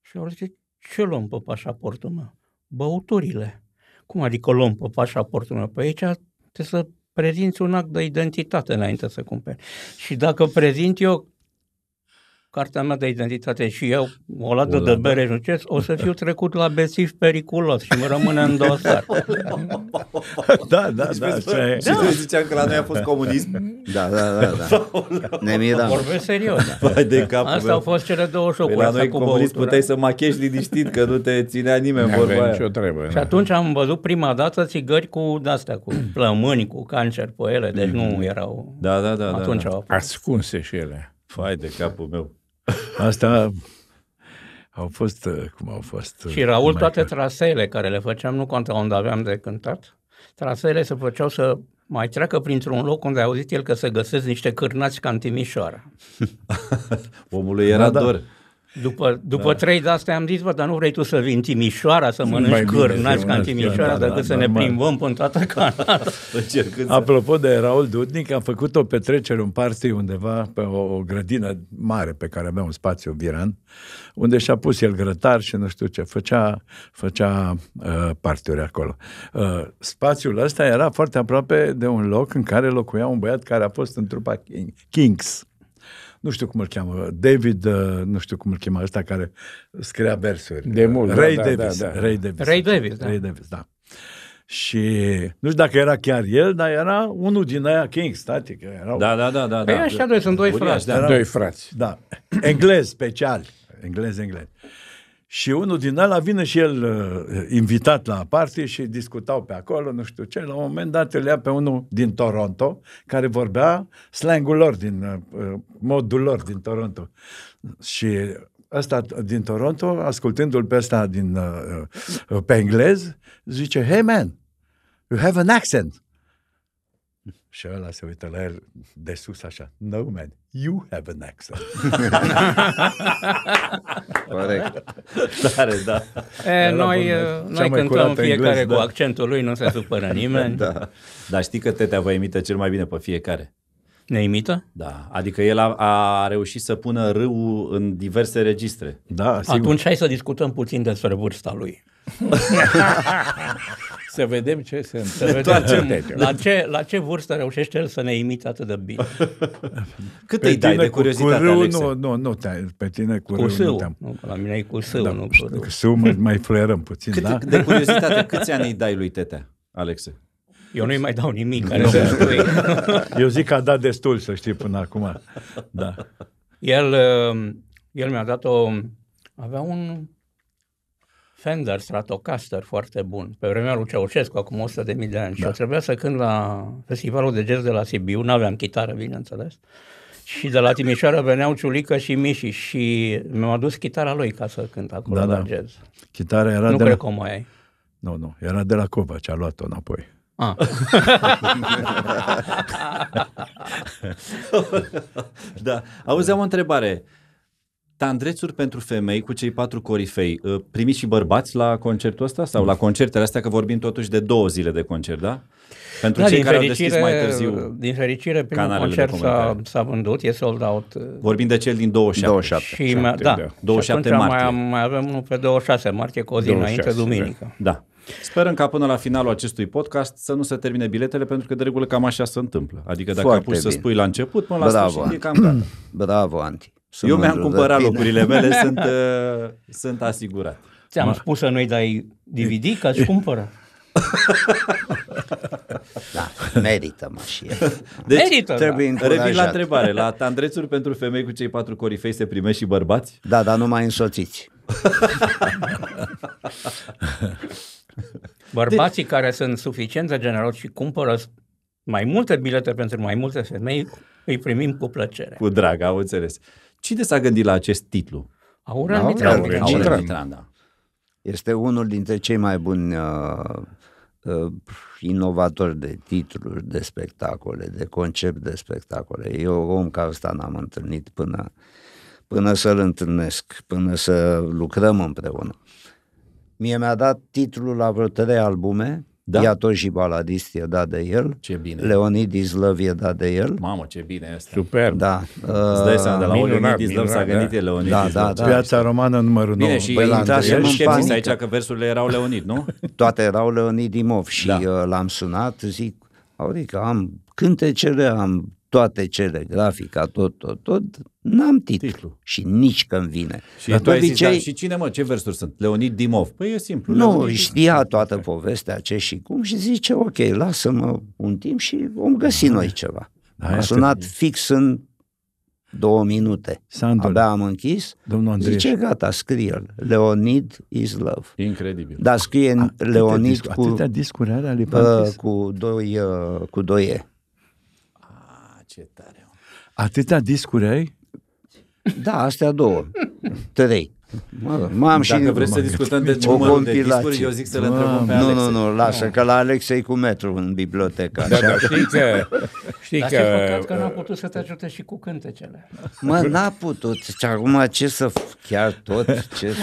Și Aurel zice, ce luăm pe pașaportul meu? Băuturile. Cum adică luăm pe pașaportul meu? Păi aici trebuie să prezinți un act de identitate înainte să cumperi. Și dacă prezint eu cartea mea de identitate și eu, o ladă de bere și ce, o să fiu trecut la bețiv periculos și mă rămâne în dosar. da, da, da. Și da. da. tu ziceam că la noi a fost da. comunism? Da, da, da. da. ne miram. Vorbesc serios. Da. de cap. Asta au fost cele două șocuri. Păi la noi comunism băutura. puteai să machești liniștit că nu te ținea nimeni vorba aia. nicio trebuie. Și da. atunci am văzut prima dată țigări cu astea, cu plămâni, cu cancer pe ele, deci nu mm. erau da, da, da, da, atunci da, da. ascunse și ele. Fai de capul meu. Asta au fost uh, cum au fost. Uh, Și Raul, toate că... traseele care le făceam nu conta unde aveam de cântat. Traseele se făceau să mai treacă printr-un loc unde a auzit el că se găsesc niște cârnați ca în Timișoara. Omului era da, da. După, după da. trei de-astea am zis, bă, dar nu vrei tu să vii în Timișoara, să mănânci cârnați ca în Timișoara, da, decât da, să normal. ne plimbăm până toată Canada. Apropo de Raul Dudnic, am făcut o petrecere, un party undeva, pe o, o grădină mare pe care avea un spațiu viran, unde și-a pus el grătar și nu știu ce, făcea, făcea uh, partiuri acolo. Uh, spațiul ăsta era foarte aproape de un loc în care locuia un băiat care a fost în trupa King, Kings nu știu cum îl cheamă, David, uh, nu știu cum îl cheamă ăsta care scria versuri. De mult, da, Ray, da, Davis, da, da, Ray Davis. Ray Davis, da. Ray Davis, da. Și nu știu dacă era chiar el, dar era unul din aia King, static. Erau... Da, da, da. da păi da. așa doi, sunt doi frați. Da. Doi frați. Da, englezi speciali, englezi, englezi. Și unul din ăla vine și el uh, invitat la party și discutau pe acolo, nu știu ce. La un moment dat îl ia pe unul din Toronto, care vorbea slangul lor, din uh, uh modul lor din Toronto. Și ăsta din Toronto, ascultându-l pe ăsta din, uh, uh pe englez, zice, hey man, you have an accent. Și ăla se uită la el de sus așa. No, man, you have an accent. Corect. Tare, da. E, noi uh, da. noi cântăm fiecare englez, cu da. accentul lui, nu se supără nimeni. da. Dar știi că Tetea vă imită cel mai bine pe fiecare. Ne imită? Da. Adică el a, a reușit să pună râul în diverse registre. Da, sigur. Atunci hai să discutăm puțin despre vârsta lui. Să vedem ce se întâmplă. La ce, la ce vârstă reușește el să ne imite atât de bine? Cât pe îi dai de curiozitate, cu râu, Nu, nu, nu, pe tine cu, cu râu, nu, nu La mine e cu sâu, da, nu cu râu. Sâu mai flerăm puțin, Cât, da? De curiozitate, câți ani îi dai lui tetea, Alexe? Eu nu-i mai dau nimic. Care Eu zic că a dat destul, să știi, până acum. Da. El, uh, el mi-a dat o... Avea un Fender Stratocaster foarte bun, pe vremea lui Ceaușescu, acum 100 de mii de ani. Da. Și eu trebuia să cânt la festivalul de jazz de la Sibiu, Nu aveam chitară, bineînțeles. Și de la Timișoara veneau Ciulică și Mișii și mi-am adus chitara lui ca să cânt acolo da, la da. jazz. Chitara era nu de cred la... că mai ai. Nu, nu, era de la Covaci, a luat-o înapoi. Ah. da, auzi, am o întrebare tandrețuri pentru femei cu cei patru corifei. Ă, primiți și bărbați la concertul ăsta sau la concertele astea, că vorbim totuși de două zile de concert, da? Pentru da, cei care fericire, au deschis mai târziu Din fericire, primul concert s-a, s-a vândut, e sold out. Ă, vorbim de cel din 27. 27, și, 7, exact, da, 27 și martie. Mai, am, mai avem unul pe 26 martie, cu o zi 26, înainte, duminică. Da. Sperăm ca până la finalul acestui podcast să nu se termine biletele, pentru că de regulă cam așa se întâmplă. Adică dacă Foarte apuci bine. să spui la început, până la Bravo, sfârșit e cam gata. Bravo, Anti. Să Eu mi-am cumpărat locurile mele, sunt, uh, sunt asigurat. Ți-am Mar- spus să nu-i dai DVD ca să cumpără. da, merită mașina. Deci, merită, da. trebuie da. Revin la întrebare. La tandrețuri pentru femei cu cei patru corifei se primește și bărbați? Da, dar nu mai însoțiți. Bărbații deci... care sunt suficient de generoși și cumpără mai multe bilete pentru mai multe femei, îi primim cu plăcere. Cu drag, au înțeles. Cine s-a gândit la acest titlu? Aurel da, Mitran. Aurel, Aurel Mitran. Mitran, da. Este unul dintre cei mai buni uh, uh, inovatori de titluri, de spectacole, de concept de spectacole. Eu om ca ăsta n-am întâlnit până, până să-l întâlnesc, până să lucrăm împreună. Mie mi-a dat titlul la vreo trei albume, da? tot și baladist e dat de el. Ce bine. Leonid Islăv e dat de el. Mamă, ce bine asta. Super. Da. Uh, Îți dai seama, de la Leonid Islăv s-a gândit da. Leonid da, da, Da, da, Piața romană numărul bine, 9. Bine, și păi și în panică. aici că versurile erau Leonid, nu? Toate erau Leonid Imov și da. Uh, l-am sunat, zic, adică am cântecele, am toate cele, grafica, tot, tot, tot, N-am titlu. titlu. Și nici că-mi vine. Și Dar tu ai zis, și cine mă, ce versuri sunt? Leonid Dimov. Păi e simplu. Nu, Leonid știa Dimov. toată povestea ce și cum și zice, ok, lasă-mă un timp și vom găsi noi da. ceva. Da, A sunat te... fix în două minute. Sandor, Abia am închis. Domnul Andrei. Zice, gata, scrie Leonid is love. Incredibil. Dar scrie A, Leonid discu- cu... Atâtea discuri are ale uh, cu, doi, uh, cu doi E. A, ce tare. Atâtea discuri ai? Da, astea două. Trei. Mă, m-am și Dacă vreți să discutăm de mă de discuri, eu zic să le întrebăm pe Nu, nu, nu, lasă, că la Alex e cu metru în bibliotecă. Da, da, știi că... Știi Dar că, păcat că n-a putut să te ajute și cu cântecele. Mă, n-a putut. Și deci acum ce să... Chiar tot ce...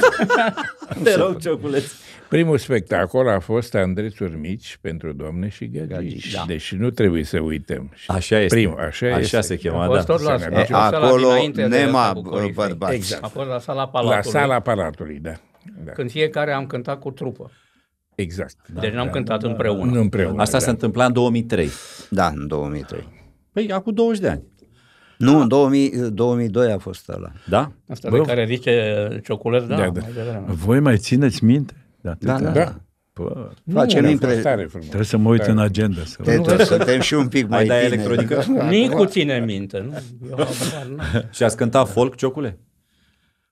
Te rog, Cioculeț. Primul spectacol a fost Andrețuri mici pentru Domne și gagici. gagici da. Deci nu trebuie să uităm. Așa este. Primul. așa, așa este. se chema, da. Tot la, da. e, acolo, nema exact. bărbați. Exact. A fost la sala Palatului. La sala Palatului, da. da. Când fiecare am cântat cu trupă. Exact. Da, deci n-am da, cântat da, împreună. împreună. Asta da. se întâmpla în 2003. Da, în 2003. Păi, acum 20 de ani. Nu, în 2000, 2002 a fost ăla. Da? Asta Bă, de care zice Cioculeț, da. da, da. Mai Voi mai țineți minte? Da, da, da. da. Pă, face nu, impre... frumos. Trebuie să mă uit tare. în agenda. Să te, tu, suntem și un pic mai Ai electronică? Nicu ține minte. Nu? Eu, și ați cântat folk, Ciocule?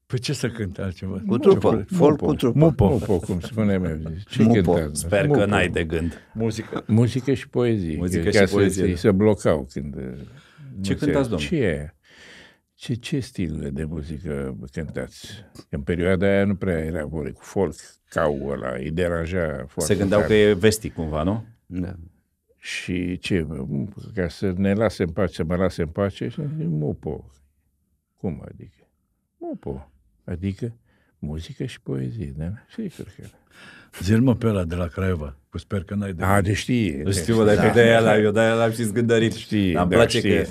Păi ce să cânt altceva? Cu trupă, folk cu trupă. Mupo. Mupo, cum spune meu. Ce Mupo. Sper Mupo. că n-ai de gând. Muzică. Muzică și poezie. Muzică și poezie. Se, da. se blocau când... Ce cântați, domnule? Ce ce, ce stil de muzică cântați? În perioada aia nu prea era vorbă cu folk, cau ăla, îi deranja foarte Se gândeau tare. că e vestic cumva, nu? Da. Și ce, ca să ne lase în pace, să mă lase în pace, și mopo. Cum adică? Mopo. Adică muzică și poezie, da? Sigur că da. Zil mă pe ăla de la Craiova, cu sper că n-ai de... A, de știe. De știu, dar da. de aia la, eu de aia l-am și zgândărit. Știi, Dar îmi da, place știe. că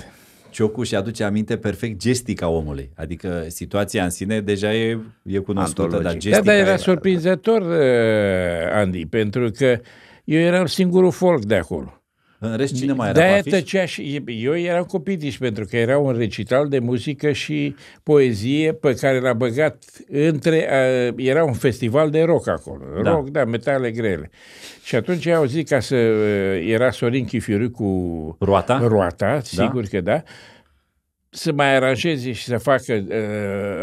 Ciocu și aduce aminte perfect gestica omului. Adică situația în sine deja e, e cunoscută, Antologic. dar gestica... Da, dar era surprinzător, eh, Andy, pentru că eu eram singurul folk de acolo. În rest, cine mai era? tăcea și eu eram copitiș, pentru că era un recital de muzică și poezie pe care l-a băgat între... Uh, era un festival de rock acolo. Da. Rock, da, metale grele. Și atunci au zis ca să... Uh, era Sorin Chifiru cu... Roata? Roata, da. sigur da? că da să mai aranjeze și să facă uh,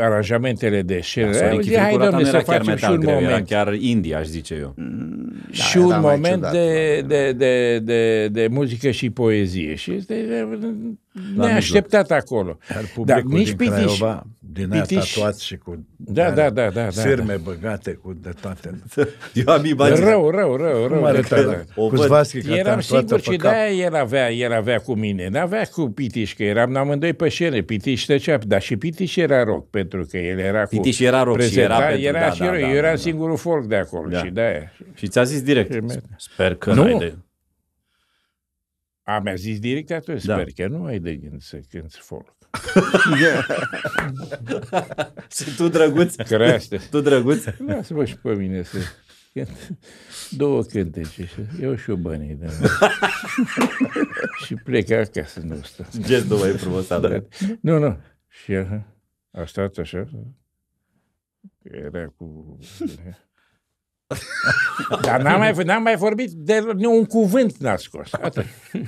aranjamentele de scenă. Da, hai, să facem metal, și un greu, moment. Era chiar India, aș zice eu. Mm, da, și un da, moment ciudat, de, de, de, de, de muzică și poezie. Și este uh, neașteptat mijloc. acolo. Iar Dar nici din pitiș, Craiova, din pitiș, tatuați și cu da, da, da, da, da, firme da, băgate cu de toate. Eu am imaginat. Rău, rău, rău, rău. De toate. O cu eram sigur și de-aia el avea, el avea cu mine. N-avea cu Pitiș, că eram amândoi pe scenă. Pitiș tăcea, dar și Pitiș era rock, pentru că el era cu... Pitiș era rock și era pentru... Era da, și da, eu, da, eu eram da, da. singurul folk de acolo da. și de-aia. Și ți-a zis direct, sper că nu. ai de... A, mi-a zis direct atunci, da. că nu ai de gând să cânti folk. Yeah. și tu drăguț? Crește. tu drăguț? Lasă-mă și pe mine să cânt. Două cântece eu și o banii de Și plec acasă, nu stau. Gestul mai frumos da. da. Nu, nu. Și a, a stat așa. Era cu... Dar n-am mai, n-am mai vorbit de un cuvânt n-a scos.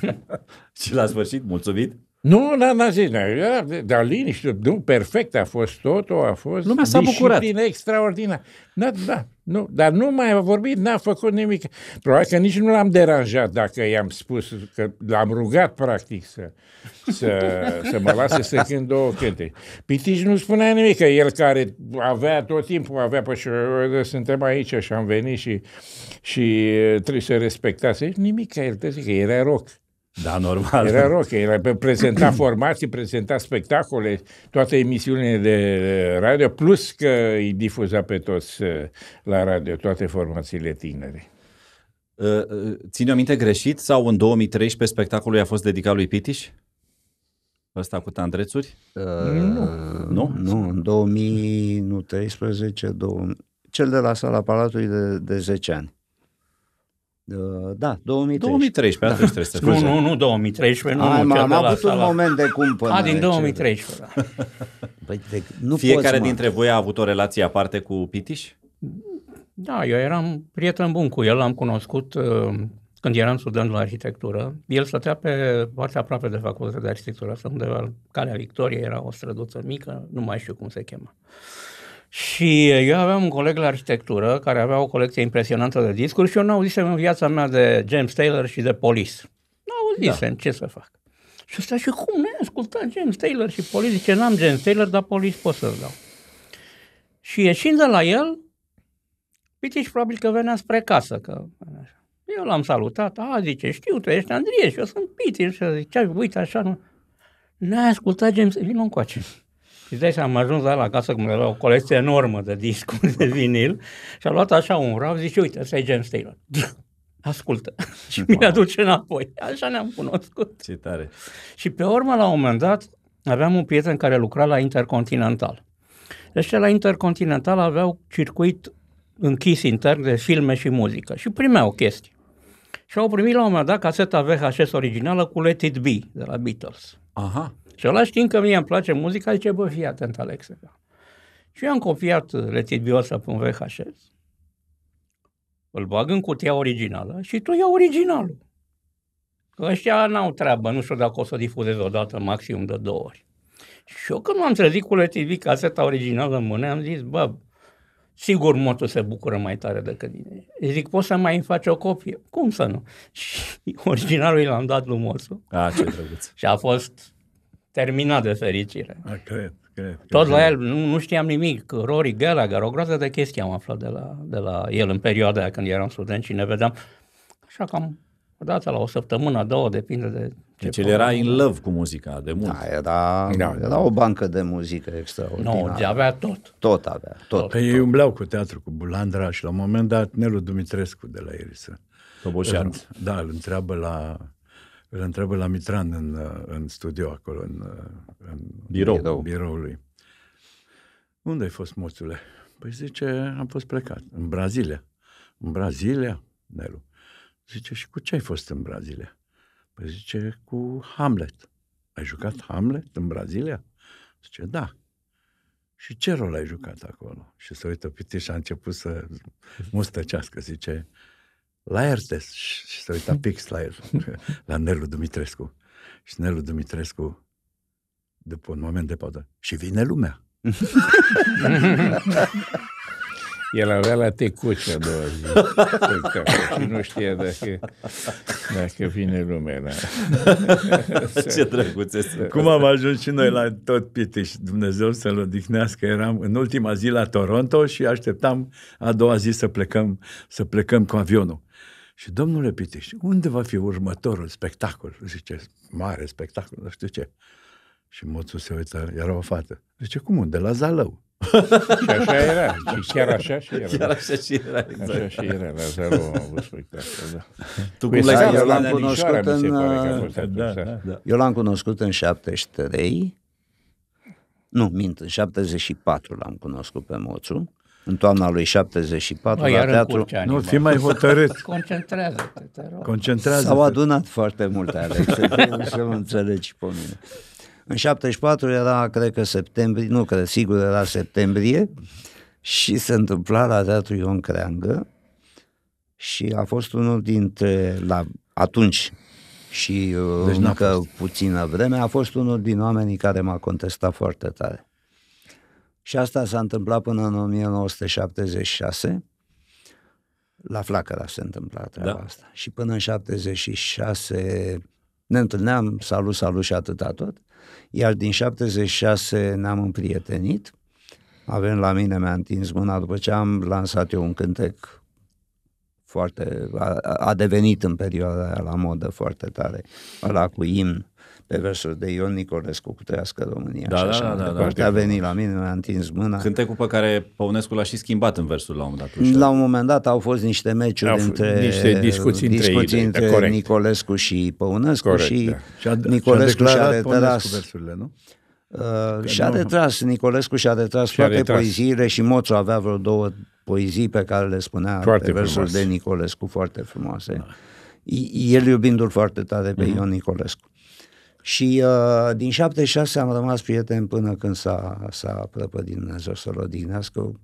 și la sfârșit, mulțumit? Nu, n-a, n-a zis, dar liniște, nu, perfect a fost totul, a fost Lumea s-a bucurat. extraordinar. Da, da, nu, dar nu mai a vorbit, n-a făcut nimic. Probabil că nici nu l-am deranjat dacă i-am spus, că l-am rugat practic să, să, să mă lase să cânt două cânte. Pitici nu spunea nimic, că el care avea tot timpul, avea, și suntem aici și am venit și, și trebuie să respectați. Deci nimic, el te zic că era rock. Da, normal. Era rock, era, prezenta formații, prezenta spectacole, toate emisiunile de radio, plus că îi difuza pe toți uh, la radio, toate formațiile tinere. Uh, uh, ține minte greșit sau în 2013 spectacolul a fost dedicat lui Pitiș? Ăsta cu tandrețuri? Uh, nu. Nu? Nu, în 2013, 2000, cel de la sala Palatului de, de 10 ani. Uh, da, 2013. 2013, da. Nu, nu, nu 2013, nu, Ai, nu am avut un moment de cumpănă. A, din 2013, da. Păi, de, nu Fiecare poți, dintre voi a avut o relație aparte cu Pitiș? Da, eu eram prieten bun cu el, l-am cunoscut uh, când eram student la arhitectură. El stătea pe partea aproape de facultate de arhitectură, undeva la Calea Victoriei, era o străduță mică, nu mai știu cum se chema. Uh, și eu aveam un coleg la arhitectură care avea o colecție impresionantă de discuri și eu nu auzisem în viața mea de James Taylor și de Police. Nu auzisem da. ce să fac? Și ăsta și cum, ne asculta James Taylor și Police, zice, n-am James Taylor, dar Police pot să-l dau. Și ieșind de la el, Pitiș probabil că venea spre casă, că eu l-am salutat, a, zice, știu, tu ești Andrie și eu sunt Pitiș, și zice, uite așa, nu... ne ai ascultat James, vină încoace. Și de am ajuns la, la casă, cum era o colecție enormă de discuri de vinil, și a luat așa un rap, zice, uite, ăsta e James Taylor. Ascultă. și mi wow. duce înapoi. Așa ne-am cunoscut. Ce tare. Și pe urmă, la un moment dat, aveam un prieten care lucra la Intercontinental. Deci la Intercontinental aveau circuit închis intern de filme și muzică și primeau chestii. Și au primit la un moment dat caseta VHS originală cu Let It Be de la Beatles. Aha. Și ăla știind că mie îmi place muzica, zice, bă, fii atent, Alexe. Și eu am copiat Letibiosa pe un VHS, îl bag în cutia originală și tu ia originalul. Că ăștia n-au treabă, nu știu dacă o să difuzez odată, maxim de două ori. Și eu când m-am trezit cu LTV caseta originală în mână, am zis, bă, sigur motul se bucură mai tare decât mine. Îi zic, poți să mai faci o copie? Cum să nu? Și originalul i l-am dat lui Moțu. A, ce drăguț. și a fost terminat de fericire. A, cred, cred, cred. Tot cred. la el, nu, nu știam nimic. Rory Gallagher, o groază de chestii am aflat de la, de la el în perioada aia când eram student și ne vedeam. Așa cam o dată la o săptămână, două, depinde de ce Deci el era in love cu muzica de mult. Da, era, da. era o bancă de muzică extraordinară. Nu, no, avea tot. Tot avea, tot. tot. Păi tot. ei cu teatru, cu Bulandra și la un moment dat Nelu Dumitrescu de la Irisă. Toboșan. Da, îl întreabă la îl întrebă la Mitran în, uh, în studio acolo, în, uh, în Birou. biroul lui. Unde ai fost, moțule? Păi zice, am fost plecat, în Brazilia. În Brazilia? Nelu. Zice, și cu ce ai fost în Brazilia? Păi zice, cu Hamlet. Ai jucat Hamlet în Brazilia? Zice, da. Și ce rol ai jucat acolo? Și se uită pitiș și a început să mustăcească. Zice, la Ertes și se uita pix la el, la Nelu Dumitrescu. Și Nelu Dumitrescu, după un moment de pauză, și vine lumea. El avea la tecuță două zi. și nu știe dacă, dacă vine lumea. Da. Ce drăguțe sunt. Cum am ajuns și noi la tot și Dumnezeu să-l odihnească. Eram în ultima zi la Toronto și așteptam a doua zi să plecăm, să plecăm cu avionul. Și domnule Pitiș, unde va fi următorul spectacol? Zice, mare spectacol, nu știu ce. Și moțul se uită, era o fată. Zice, cum unde? La Zalău și așa era. Și chiar așa și era. Chiar așa și era, exact. Așa și era la zero spectacol, da. Tu cum l-ai eu l-am cunoscut în... Da, da, Eu l-am cunoscut în 73. Nu, mint, în 74 l-am cunoscut pe Moțu. În toamna lui 74 Noi, la teatru... Nu, fi mai hotărât. Concentrează-te, te rog. Concentrează-te. S-au adunat foarte multe, Alex, să înțelegi pe mine. În 74 era, cred că septembrie, nu cred, sigur era septembrie și se întâmpla la Teatru Ion Creangă și a fost unul dintre, la, atunci și uh, deci încă puțină vreme, a fost unul din oamenii care m-a contestat foarte tare. Și asta s-a întâmplat până în 1976. La Flacăra s-a întâmplat treaba da. asta. Și până în 76 ne întâlneam, salut, salut și atâta tot iar din 76 ne-am împrietenit. Avem la mine, mi-a întins mâna după ce am lansat eu un cântec foarte, a, a devenit în perioada aia la modă foarte tare, ăla cu imn pe versuri de Ion Nicolescu cu Trăiască România da, și așa da, da, da, Da, a venit la mine, mi-a întins mâna. Cântecul pe care Păunescu l-a și schimbat în versul la un moment dat. Ușa. La un moment dat au fost niște meciuri au între niște discuții, discuții între, între corect. Nicolescu și Păunescu corect, și, da. și a, Nicolescu și-a, și-a retras versurile, nu? Uh, și-a nu... retras, Nicolescu și-a retras și toate retras. poeziile și Moțu avea vreo două poezii pe care le spunea foarte pe versuri de Nicolescu, foarte frumoase. Da. El iubindu-l foarte tare pe mm-hmm. Ion Nicolescu. Și uh, din 76 am rămas prieten până când s-a, s-a Dumnezeu să-l odihnească.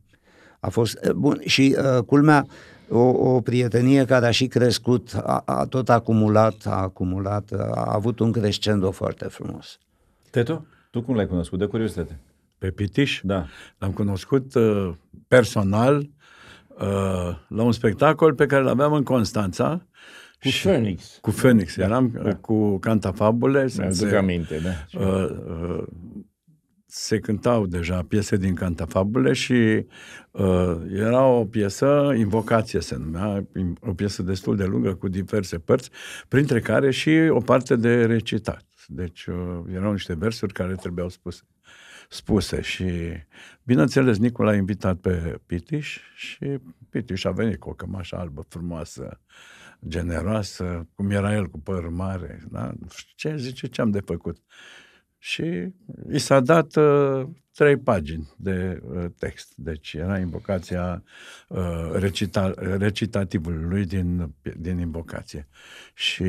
A fost, uh, bun, și uh, culmea, o, o prietenie care a și crescut, a, a tot acumulat, a acumulat, a avut un crescendo foarte frumos. Teto, tu cum l-ai cunoscut? De curiozitate. Pe Pitiș? Da. L-am cunoscut uh, personal uh, la un spectacol pe care l-aveam în Constanța cu și, Phoenix. Cu Phoenix. Da. Eram da. cu Canta Fabule. Mi-aduc aminte, da. Uh, uh, se cântau deja piese din Fabule și uh, era o piesă, Invocație se numea, o piesă destul de lungă cu diverse părți, printre care și o parte de recitat. Deci uh, erau niște versuri care trebuiau spuse. spuse și, bineînțeles, nicola a invitat pe Pitiș și Pitiș a venit cu o cămașă albă frumoasă. Uh, generoasă, cum era el cu păr mare, da? ce zice, ce am de făcut? Și i s-a dat uh, trei pagini de uh, text. Deci era invocația uh, recita, recitativului lui din, din invocație. Și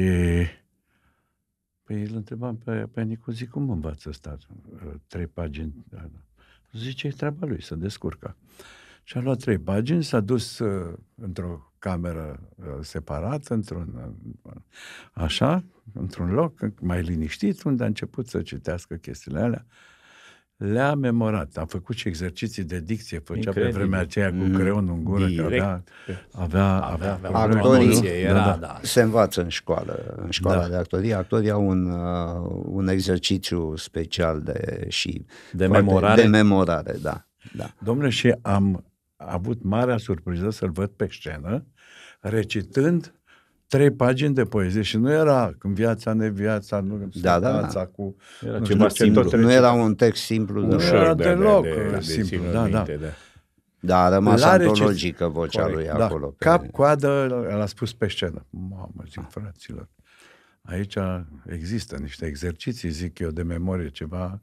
păi îl întrebam pe, pe Nicu, zic, cum învață ăsta uh, trei pagini? Zice, e treaba lui, să descurcă. Uh, și a luat trei pagini, s-a dus uh, într-o cameră uh, separată, într-un, uh, așa, într-un loc mai liniștit, unde a început să citească chestiile alea. Le-a memorat. A făcut și exerciții de dicție. Făcea Incredibil. pe vremea aceea cu creonul în gură. Direct. Că avea, avea, avea, avea actorii, da, era, da, da. se învață în școală, în școala da. de actorie. Actorii au un, uh, un exercițiu special de și de foarte, memorare. De memorare, da. Da. Domnule, și am avut marea surpriză să-l văd pe scenă, recitând trei pagini de poezie și nu era când viața, neviața, nu da, da, da. cu... Era nu, ceva simplu, tot nu era un text simplu. Nu da. ușor, era da, de, da, deloc de, de, simplu, de da, da. Minte, da. Da, a rămas la antologică recit... vocea lui da, acolo. Pe... Cap, coadă, l-a spus pe scenă. Mamă, zic, ah. fraților, aici există niște exerciții, zic eu, de memorie, ceva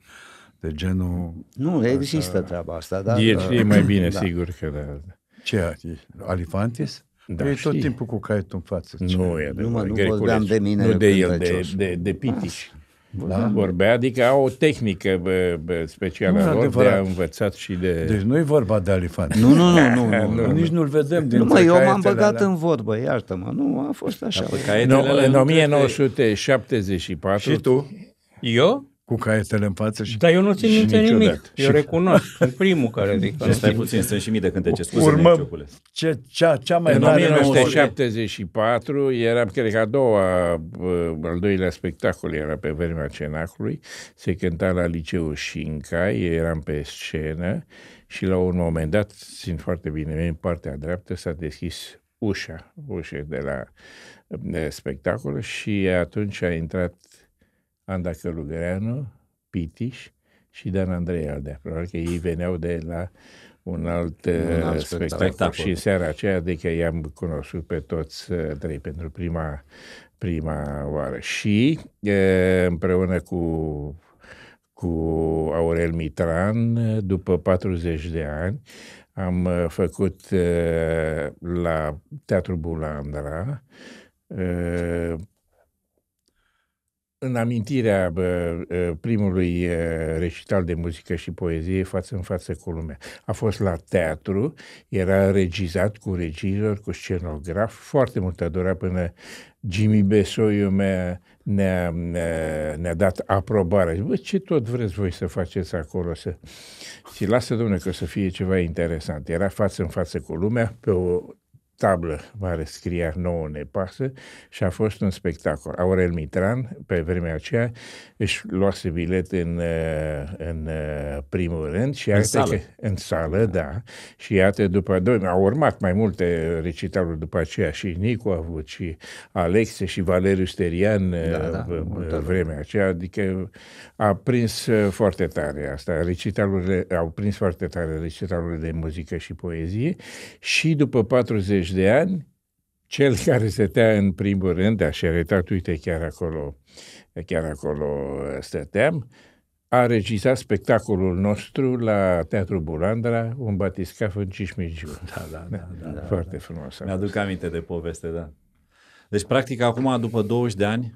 de genul... Nu, există asta, treaba asta, dar... E, uh, e mai bine, da. sigur că da. Ce, Alifantis? Da, păi e tot timpul cu caietul în față. Ce? Nu, e nu, mă, nu vorbeam de mine. Nu de el, de, de, de pitiș. Da? da. Vorbea, adică au o tehnică bă, bă, specială nu, lor de a învățat și de... Deci nu e vorba de alifant. Nu, nu, nu, nu, nu, nu, nici nu-l vedem. Din nu, mă, eu m-am băgat alea. în vorbă, iartă-mă, nu, a fost așa. Da, no, în 1974... Și tu? Eu? cu caietele în față și Dar eu nu țin minte nimic, eu și... recunosc, sunt primul care zic. Că stai puțin, sunt și mii de cântece, scuze Urmă, ce, cea, cea mai în 1974 era, cred că a doua, uh, al doilea spectacol era pe vremea Cenacului, se cânta la liceu Șincai, eram pe scenă și la un moment dat, țin foarte bine, în partea dreaptă s-a deschis ușa, ușa de la uh, spectacol și atunci a intrat Anda Călugăreanu, Pitiș și Dan Andrei Aldea. Probabil că ei veneau de la un alt, un alt uh, spectacol. spectacol. Și în seara aceea, adică i-am cunoscut pe toți uh, trei pentru prima, prima oară. Și uh, împreună cu cu Aurel Mitran, după 40 de ani, am făcut la Teatru Bulandra în amintirea ă, primului ă, recital de muzică și poezie față în față cu lumea. A fost la teatru, era regizat cu regizor, cu scenograf, foarte mult adorat până Jimmy Besoiu mi-a, ne-a, ne-a dat aprobarea. Bă, ce tot vreți voi să faceți acolo? Să... Și lasă, domnule, că o să fie ceva interesant. Era față în față cu lumea, pe o tablă mare scria nouă ne pasă și a fost un spectacol. Aurel Mitran, pe vremea aceea, își luase bilet în, uh, în uh, primul rând și în sală. Că, în sală, da. Și iată, după doi, au urmat mai multe recitaluri după aceea și Nicu a avut și Alexe și Valeriu Sterian da, uh, da, vremea aceea, adică a prins foarte tare asta. Recitalurile au prins foarte tare recitalurile de muzică și poezie și după 40 de ani, cel care stătea în primul rând, așa arătat, uite, chiar acolo, chiar acolo uh, stăteam, a regizat spectacolul nostru la Teatru Bulandra, un batiscaf în Cismigiu. Da, da, da. da, da Foarte da. frumos. Mi-aduc aminte de poveste, da. Deci, practic, acum, după 20 de ani,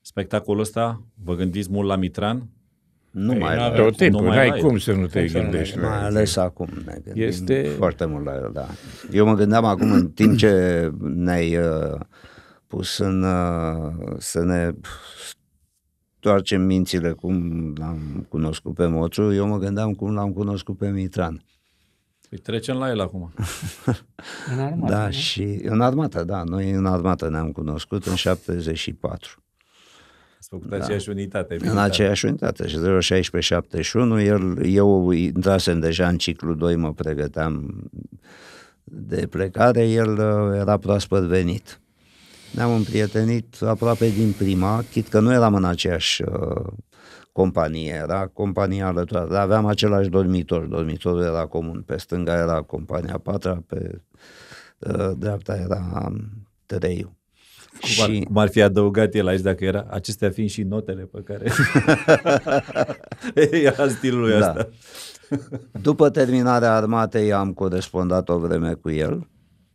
spectacolul ăsta, vă gândiți mult la Mitran, nu Ei, păi, mai nu tot timpul, nu mai ai cum să nu te cum exact. gândești. Mai, mai ales acum ne gândim este... foarte mult la el, da. Eu mă gândeam acum în timp ce ne-ai uh, pus în, uh, să ne toarcem mințile cum l-am cunoscut pe Moțu, eu mă gândeam cum l-am cunoscut pe Mitran. Păi trecem la el acum. în armată, da, nu? și în armată, da. Noi în armată ne-am cunoscut în 74. Ați făcut da. aceeași unitate. Militar. În aceeași unitate, și 71 el, eu intrasem deja în ciclu 2, mă pregăteam de plecare, el uh, era proaspăt venit. Ne-am împrietenit aproape din prima, chit că nu eram în aceeași uh, companie, era compania alăturată, dar aveam același dormitor, dormitorul era comun, pe stânga era compania patra, pe uh, dreapta era um, treiu. Cum și... ar, ar fi adăugat el aici dacă era, acestea fiind și notele pe care... e stilul lui da. asta. După terminarea armatei am corespondat o vreme cu el,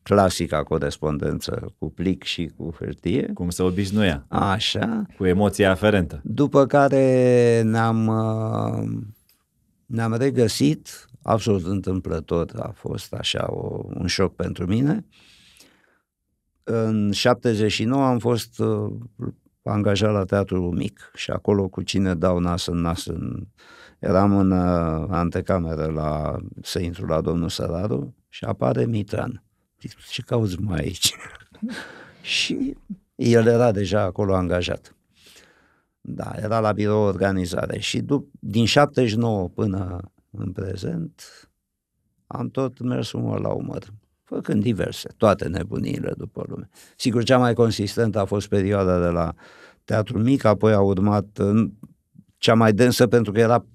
clasica corespondență cu plic și cu hârtie. Cum se obișnuia. Așa. Cu emoția aferentă. După care ne-am, ne-am regăsit, absolut întâmplător, a fost așa o, un șoc pentru mine, uh, în 79 am fost uh, angajat la teatrul mic și acolo cu cine dau nas în nas în... Eram în uh, antecameră la, să intru la domnul Săraru și apare Mitran. Zic, ce cauți mai aici? și el era deja acolo angajat. Da, era la birou organizare și dup- din 79 până în prezent am tot mers umăr la umăr făcând diverse, toate nebunile după lume. Sigur, cea mai consistentă a fost perioada de la Teatrul Mic, apoi a urmat cea mai densă pentru că era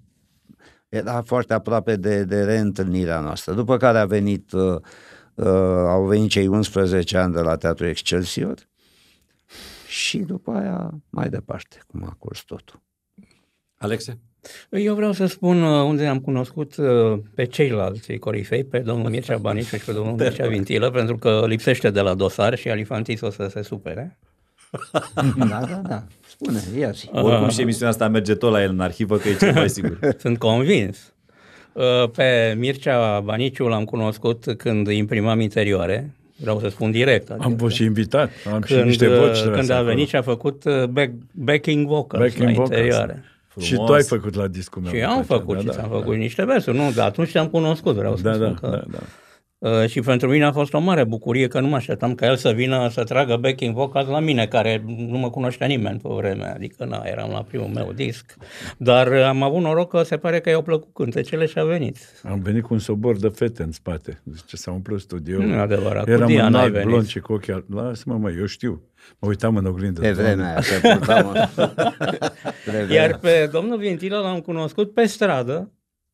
era foarte aproape de, de reîntâlnirea noastră. După care a venit, uh, uh, au venit cei 11 ani de la Teatru Excelsior și după aia mai departe, cum a curs totul. Alexe? Eu vreau să spun uh, unde am cunoscut uh, pe ceilalți corifei, pe domnul Mircea Baniciu și pe domnul Mircea Vintilă, pentru că lipsește de la dosar și Alifantis o să se supere. da, da, da. Spune, ia zi. Oricum uh, și emisiunea asta merge tot la el în arhivă, că e cel mai sigur. Sunt convins. Pe Mircea Baniciu l-am cunoscut când imprimam interioare, vreau să spun direct. Adică, am fost și invitat, am când, și niște voci. Când a venit acolo. și a făcut back, backing vocals backing la interioare. Vocals frumos. Și tu ai făcut la discul meu. Și eu am făcut, da, și da, am da, făcut da. niște versuri, nu? Dar atunci te-am cunoscut, vreau să da, spun da, că... Da, da. Uh, și pentru mine a fost o mare bucurie că nu mă așteptam ca el să vină să tragă backing vocals la mine, care nu mă cunoștea nimeni pe vremea, adică na, eram la primul meu disc, dar uh, am avut noroc că se pare că i-au plăcut cântecele și a venit. Am venit cu un sobor de fete în spate, deci s-a umplut studioul. Nu adevărat, Eram cu Diana blond și cu ochii, lasă-mă mă, eu știu. Mă uitam în oglindă. Pe vremea aia, pe purtam, Iar pe domnul Vintilă l-am cunoscut pe stradă.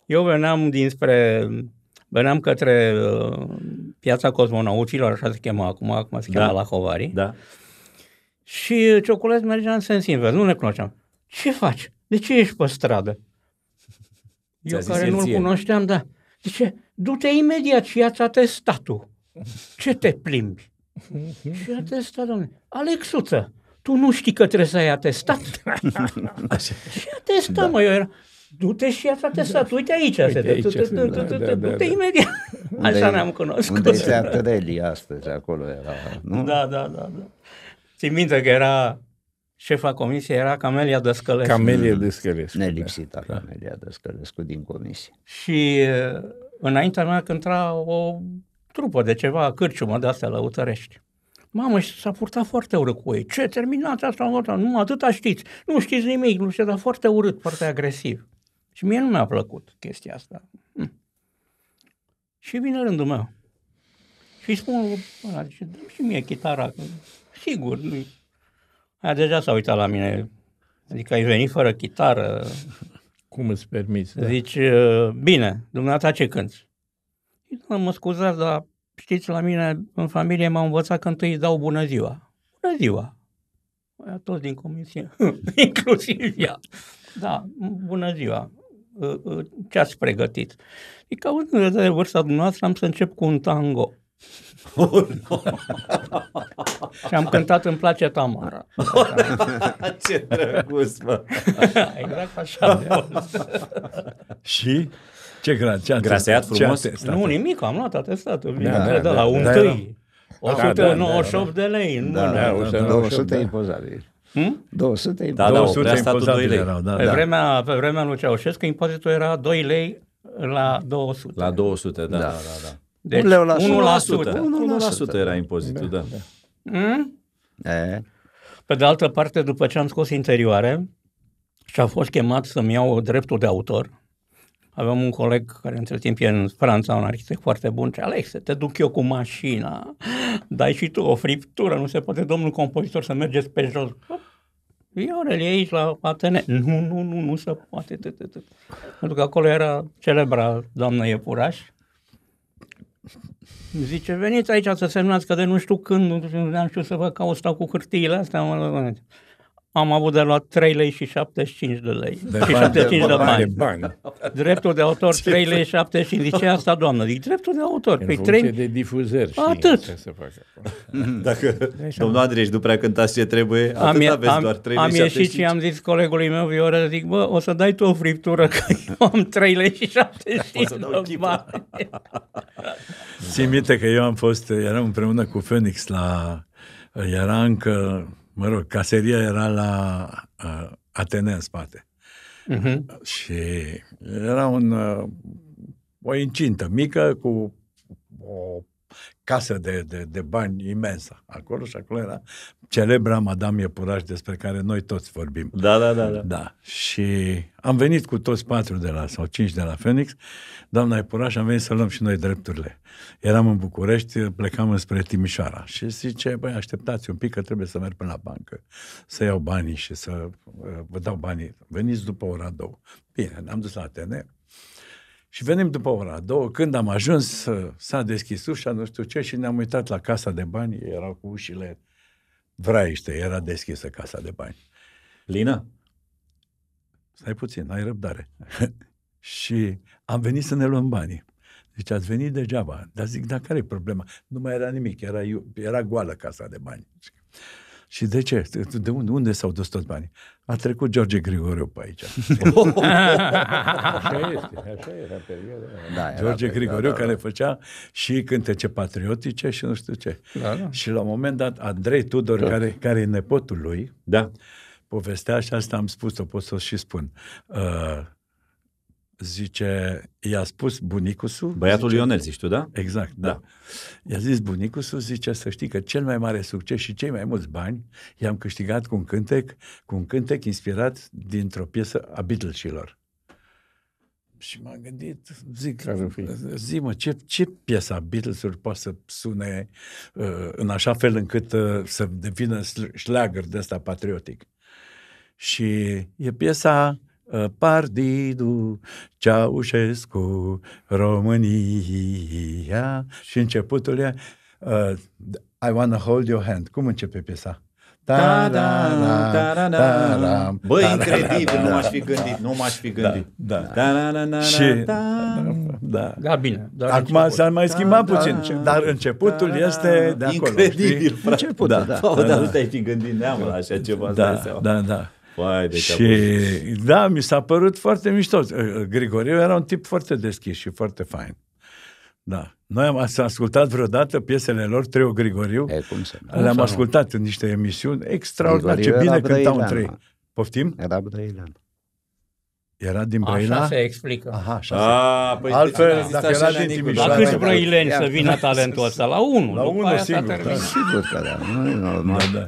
Eu veneam dinspre, veneam către uh, piața cosmonautilor, așa se chema acum, acum se chema da. la Hovari. Da. Și Cioculeț mergea în sens invers, nu ne cunoșteam. Ce faci? De ce ești pe stradă? Eu care nu-l cunoșteam, da. Zice, du-te imediat și ia-ți atestatul. Ce te plimbi? Mhm. Și atestat, domnule, Alexuță, tu nu știi că trebuie să ai atestat? și atestat, da. mă, eu era, du-te și ia atestat, da. uite aici, du-te imediat. Așa ne-am cunoscut. Unde e Teatrelii astăzi, acolo era, nu? Da, da, da. da. Țin minte că era șefa comisiei era Camelia Dăscălescu. Camelia Dăscălescu. Da. Nelipsită da. Camelia Dăscălescu din comisie. Și da. uh, înaintea mea cântra o trupă de ceva, cârciumă de astea lăutărești. Mamă, și s-a purtat foarte urât cu ei. Ce, terminați asta, asta, nu, atâta știți. Nu știți nimic, nu știți, dar foarte urât, foarte agresiv. Și mie nu mi-a plăcut chestia asta. Hm. Și vine rândul meu. Și spun, ăla, și dă și mie chitara, că, sigur, nu Aia deja s-a uitat la mine. Adică ai venit fără chitară. Cum îți permiți? Da. Zici, bine, dumneata ce cânti? mă scuzați, dar știți, la mine în familie m-au învățat că întâi îi dau bună ziua. Bună ziua! Aia toți din comisie, inclusiv ea. Da, bună ziua! Ă, ă, Ce ați pregătit? E ca în de vârsta dumneavoastră am să încep cu un tango. Oh, no. și am cântat Îmi place Tamara. Ce drăguț, mă! exact așa. și? Ce grad? Ce Graseiat frumos? Ce nu, nimic, am luat atestatul. Da da da, da, da, da, la un tâi. 198 de lei în da, mână. Da, 200 impozabil. Hmm? 200 Da, da, 200 impozabil hm? lei. Erau, da, pe, da. Vremea, pe vremea lui Ceaușescu impozitul era 2 lei la 200. La 200, da. da, da, da. Deci 1%, 1%, 1%, 1% 1%, 1% era impozitul, da. da. Hmm? E. Pe de altă parte, după ce am scos interioare și a fost chemat să-mi iau dreptul de autor, Aveam un coleg care între timp e în Franța, un arhitect foarte bun, ce Alex, te duc eu cu mașina, dai și tu o friptură, nu se poate, domnul compozitor, să mergeți pe jos. Viorele aici la Atene. Nu, nu, nu, nu se poate. Pentru că acolo era celebra doamnă Iepuraș. Zice, veniți aici să semnați că de nu știu când, nu știu să vă caut, stau cu hârtiile astea, mă am avut de la 3 lei și 75 de lei. De și bani, 75 de, bani. de bani. Dreptul de autor 3 lei și 75. Zice asta, doamnă, zic dreptul de autor. În păi 3... de difuzări. Atât. Și Se facă. Dacă, deci, domnul Andrei, după prea cântați ce trebuie, am, atât aveți am, doar 3 Am ieșit și am zis colegului meu, Viorel, zic, bă, o să dai tu o friptură, că eu am 3 lei și 75 de bani. Ții minte că eu am fost, eram împreună cu Phoenix la, era încă mă rog, caseria era la uh, Atene în spate. Uh-huh. Și era un, uh, o incintă mică cu o casă de, de, de bani imensă acolo și acolo era celebra Madame Iepuraș despre care noi toți vorbim. Da, da, da, da. da. Și am venit cu toți patru de la, sau cinci de la Phoenix, doamna Iepuraș, am venit să luăm și noi drepturile. Eram în București, plecam spre Timișoara și zice, băi, așteptați un pic că trebuie să merg până la bancă, să iau banii și să uh, vă dau banii. Veniți după ora două. Bine, ne-am dus la Atene, și venim după ora două, când am ajuns, uh, s-a deschis ușa, nu știu ce, și ne-am uitat la casa de bani, erau cu ușile vraiște, era deschisă casa de bani. Lina? Stai puțin, ai răbdare. și am venit să ne luăm banii. Deci ați venit degeaba. Dar zic, dar care e problema? Nu mai era nimic, era, era goală casa de bani. Și de ce? De unde, unde s-au dus toți banii? A trecut George Grigoriu pe aici. așa este, așa era perioada. Da, era George pe, da, Grigoriu da, da, care da. făcea și cântece patriotice și nu știu ce. Da, da. Și la un moment dat Andrei Tudor, da. care, care e nepotul lui, da povestea și asta am spus-o, pot să o și spun. Uh, zice, i-a spus bunicusul... Băiatul zice, Lionel, zici tu, da? Exact, da. da. I-a zis bunicusul, zice, să știi că cel mai mare succes și cei mai mulți bani i-am câștigat cu un cântec, cu un cântec inspirat dintr-o piesă a Beatlesilor. Și m-am gândit, zic, zi mă, ce, ce piesa beatles poate să sune uh, în așa fel încât uh, să devină șleagăr de ăsta patriotic? Și e piesa Ă, Partidul Ceaușescu România și începutul e uh, I wanna hold your hand. Cum începe piesa? Da, da, da, da, Bă, incredibil, nu m-aș fi gândit, nu m-aș fi gândit. Da, da. Și, da. Da, bine. Acum s-ar mai schimbat puțin, dar începutul este de acolo. Incredibil, frate. Începutul, da da. da. da, nu te-ai fi gândit neamul așa ceva, da, da, da, da. Vai de și capul. da, mi s-a părut foarte mișto. Ă, ă, Grigoriu era un tip foarte deschis și foarte fain. Da. Noi am ascultat vreodată piesele lor, Trio Grigoriu. E, cum să, Le-am ascultat în niște emisiuni. extraordinare. ce bine cântau în trei. Poftim? Era Brăilean. Era din Brăila? Așa se explică. Aha, așa A, se... Păi da, Altfel, da, dacă era din Timișoara... La câți brăileni să vină talentul ăsta? La unul. La unul sigur. Da. Sigur că da. Nu da.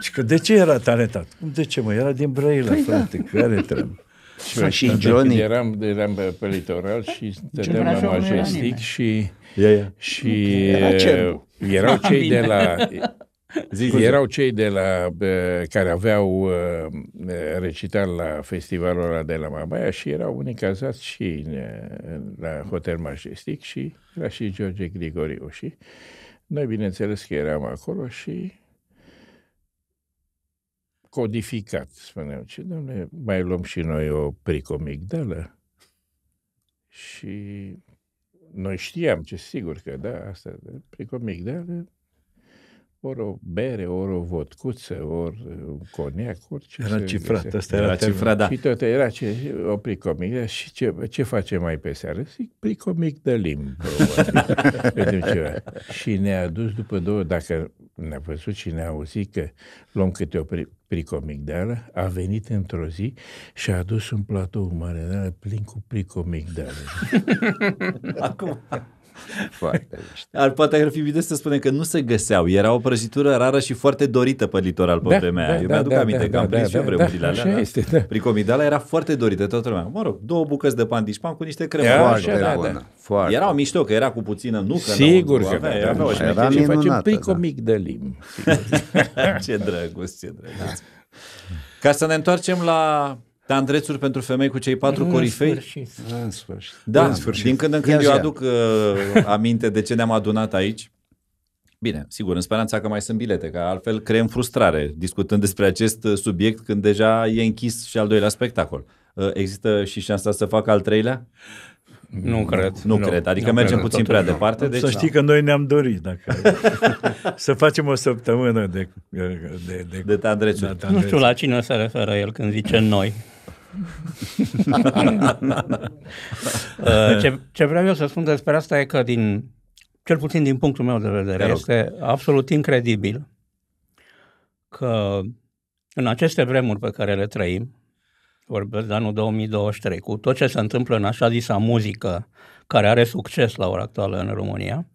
Și că de ce era talentat? De ce mă? Era din Brăila, păi da. frate, da. care trebuie? Și, și Johnny. Eram, eram pe litoral și stăteam la Majestic și, yeah, yeah. și era erau cei de la Zic, erau cei de la, care aveau uh, recital la festivalul ăla de la Mamaia și erau unii cazați și uh, la Hotel Majestic și era și George Grigoriu și noi bineînțeles că eram acolo și codificat. spuneam. Și, domnule, mai luăm și noi o pricomigdală? Și noi știam ce sigur că da, asta, pricomigdală, ori o bere, ori o vodcuță, ori un coniac, orice. Era cifrat, ăsta era, era cifrat, da. Și tot era ce, o pricomigdă și ce, ce face mai pe seară? Zic, pricomigdălim, ceva. Și ne-a dus după două, dacă ne-a văzut și ne-a auzit că luăm câte o pricomigdală, a venit într-o zi și a adus un platou mare plin cu pricomigdală. Acum... Foarte Ar, poate ar fi bine să spunem că nu se găseau. Era o prăjitură rară și foarte dorită pe litoral pe da, vremea da, Eu da, mi-aduc da, aminte da, că da, am da, prins da, și eu da, da, vremurile da, alea. Da. Este, da. Pricomidala era foarte dorită toată lumea. Mă rog, două bucăți de pandișpan cu niște cremă. Era foarte da, Da. Foarte. Erau mișto, că era cu puțină nucă. Sigur că avea, da, avea era și de lim. ce drăguț, ce drăguț. Ca să ne întoarcem la te da, Andrețuri pentru femei cu cei patru în corifei? Sfârșit. În sfârșit. Da, în sfârșit. din când în când Ia eu aduc uh, aminte de ce ne-am adunat aici. Bine, sigur, în speranța că mai sunt bilete, că altfel creăm frustrare discutând despre acest uh, subiect când deja e închis și al doilea spectacol. Uh, există și șansa să fac al treilea? Nu mm, cred. Nu, nu cred, adică nu mergem cred, puțin prea nu. departe. Deci, să știi da. că noi ne-am dorit dacă, să facem o săptămână de... De, de, de, de tandrețuri. Nu știu la cine se referă el când zice noi. ce, ce vreau eu să spun despre asta e că, din, cel puțin din punctul meu de vedere, de este absolut incredibil că în aceste vremuri pe care le trăim, vorbesc de anul 2023, cu tot ce se întâmplă în așa zisa muzică care are succes la ora actuală în România,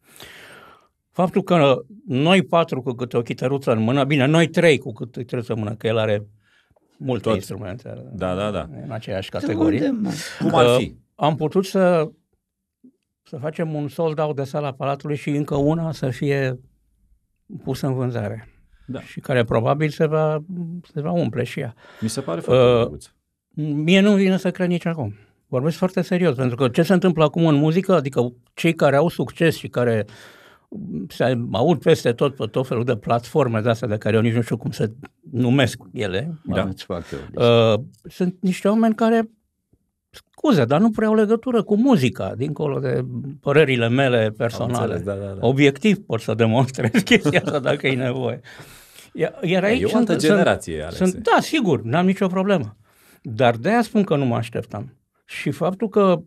faptul că noi patru cu câte o chităruță în mână, bine, noi trei cu câte o chităruță în mână, că el are multe Tot. instrumente uh, da, da, da. în aceeași categorie. unde, Cum ar uh, fi? Am putut să, să facem un sold out de sala Palatului și încă una să fie pusă în vânzare. Da. Și care probabil se va, se va umple și ea. Mi se pare foarte uh, Mie nu vine să cred nici acum. Vorbesc foarte serios, pentru că ce se întâmplă acum în muzică, adică cei care au succes și care uh, se aud peste tot pe tot felul de platforme de astea de care eu nici nu știu cum să numesc ele. Da, uh, sunt niște oameni care, scuze, dar nu prea au legătură cu muzica, dincolo de părerile mele personale. Înțeles, da, da, da. Obiectiv pot să demonstrez chestia asta dacă e nevoie. Iar aici e o altă sunt, generație, sunt, Alexe. sunt, Da, sigur, n-am nicio problemă. Dar de-aia spun că nu mă așteptam. Și faptul că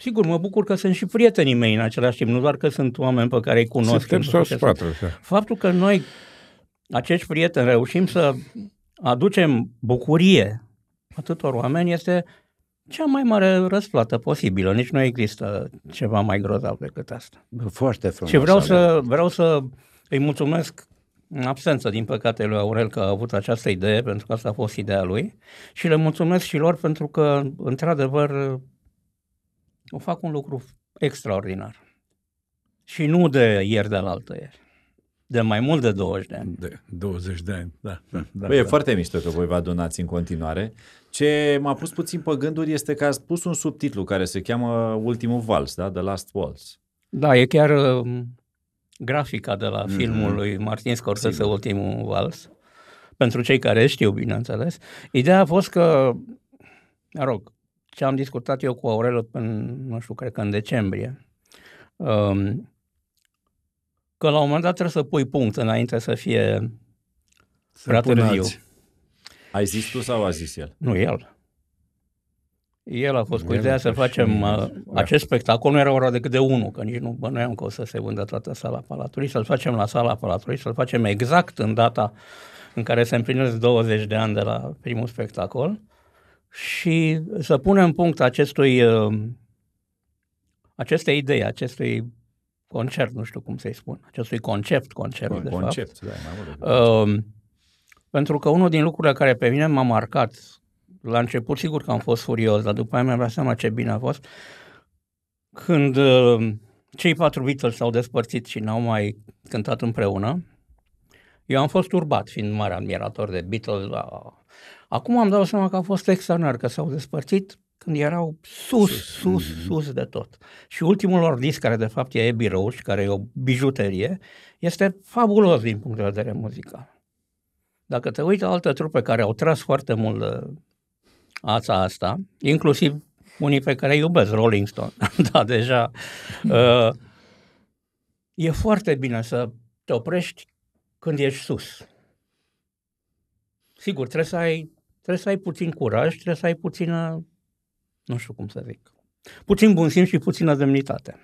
Sigur, mă bucur că sunt și prietenii mei în același timp, nu doar că sunt oameni pe care îi cunosc. Suntem toți patru. Faptul că noi, acești prieteni, reușim să aducem bucurie atâtor oameni este cea mai mare răsplată posibilă. Nici nu există ceva mai grozav decât asta. Foarte frumos. Și vreau să, vreau să îi mulțumesc în absență, din păcate, lui Aurel că a avut această idee, pentru că asta a fost ideea lui. Și le mulțumesc și lor pentru că, într-adevăr, o fac un lucru extraordinar. Și nu de ieri de la altă ieri. De mai mult de 20 de ani. De 20 de ani, da. da, păi da. e da. foarte mișto că voi vă adunați în continuare. Ce m-a pus puțin pe gânduri este că ați pus un subtitlu care se cheamă Ultimul Vals, da? The Last Waltz. Da, e chiar um, grafica de la mm-hmm. filmul lui Martin Scorsese, Ultimul Vals. Pentru cei care știu, bineînțeles. Ideea a fost că, mă rog, ce am discutat eu cu Aurel în, nu știu, cred că în decembrie, um, că la un moment dat trebuie să pui punct înainte să fie să prea târziu. Ai zis tu sau a zis el? Nu, el. El a fost cu ideea să facem uh, acest spectacol, nu era ora decât de unul, că nici nu bănuiam că o să se vândă toată sala Palatului, să-l facem la sala Palatului, să-l facem exact în data în care se împlinesc 20 de ani de la primul spectacol și să punem punct acestui, uh, acestei idei, acestui concert, nu știu cum să-i spun, acestui concept, concert, Un de concept, fapt. Da, mai uh, pentru că unul din lucrurile care pe mine m-a marcat, la început sigur că am fost furios, dar după aia mi-am dat seama ce bine a fost, când uh, cei patru Beatles s-au despărțit și n-au mai cântat împreună, eu am fost urbat, fiind mare admirator de Beatles. Da. Acum am dat seama că a fost extraordinar, că s-au despărțit când erau sus, sus, sus, mhm. sus de tot. Și ultimul lor disc, care de fapt e Abbey Road, care e o bijuterie, este fabulos din punct de vedere muzical. Dacă te uiți la alte trupe care au tras foarte mult ața asta, inclusiv unii pe care iubesc, Rolling Stone, da, deja, uh, e foarte bine să te oprești când ești sus. Sigur, trebuie să ai, trebuie să ai puțin curaj, trebuie să ai puțină, nu știu cum să zic, puțin bun simț și puțină demnitate.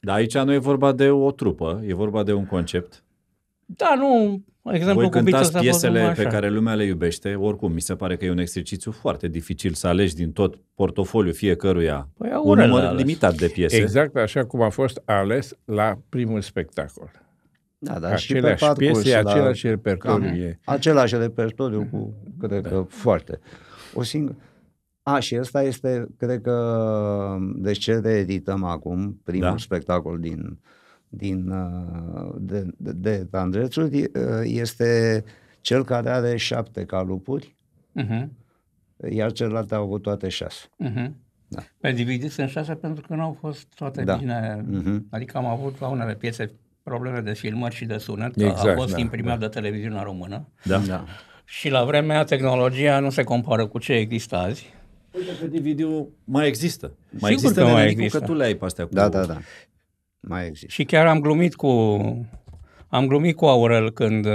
Dar aici nu e vorba de o trupă, e vorba de un concept. Da, nu, exemplu Voi cântați piesele pe care lumea le iubește, oricum, mi se pare că e un exercițiu foarte dificil să alegi din tot portofoliul fiecăruia păi, un număr ales. limitat de piese. Exact așa cum a fost ales la primul spectacol. Da, dar și pe parcurs, piese, la, același repertoriu. Cam, e. Același repertoriu cu, mm-hmm. cred da. că, foarte. O singură... A, și ăsta este, cred că, deci ce reedităm acum, primul da. spectacol din, din uh, de, de, de Andrețul, uh, este cel care are șapte calupuri, uh-huh. iar celălalt au avut toate șase. Uh-huh. Da. Pe DVD în șase pentru că nu au fost toate da. bine, uh-huh. adică am avut la unele piese probleme de filmări și de sunet, că exact, a fost da, imprimat da. de televiziunea română. Da. da. Și la vremea tehnologia nu se compară cu ce există azi. Uite că DVD-ul mai există. Mai Sigur există, că mai există. că tu le ai pe astea. Cu... Da, da, da. Mai există. Și chiar am glumit cu am glumit cu Aurel când,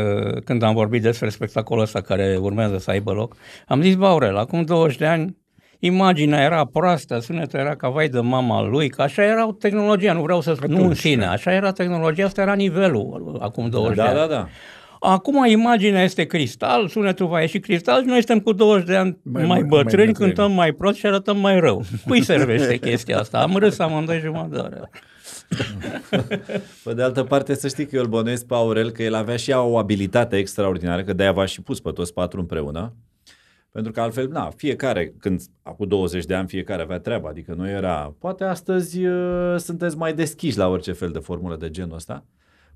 când am vorbit despre spectacolul ăsta care urmează să aibă loc. Am zis, bă, Aurel, acum 20 de ani imaginea era proastă, sunetul era ca vai de mama lui, că așa era tehnologia, nu vreau să spun, nu în sine, da. așa era tehnologia, asta era nivelul acum 20 da, de ani. Da, da, da. Acum imaginea este cristal, sunetul va ieși cristal și noi suntem cu 20 de ani mai, mai bătrâni, mai cântăm mai prost și arătăm mai rău. Cui servește chestia asta? Am râs amândoi jumătate de pe de altă parte, să știi că eu îl bănuiesc pe Aurel că el avea și ea o abilitate extraordinară, că de-aia v-a și pus pe toți patru împreună. Pentru că altfel, na, fiecare, când acum 20 de ani fiecare avea treaba, adică nu era, poate astăzi uh, sunteți mai deschiși la orice fel de formulă de genul ăsta,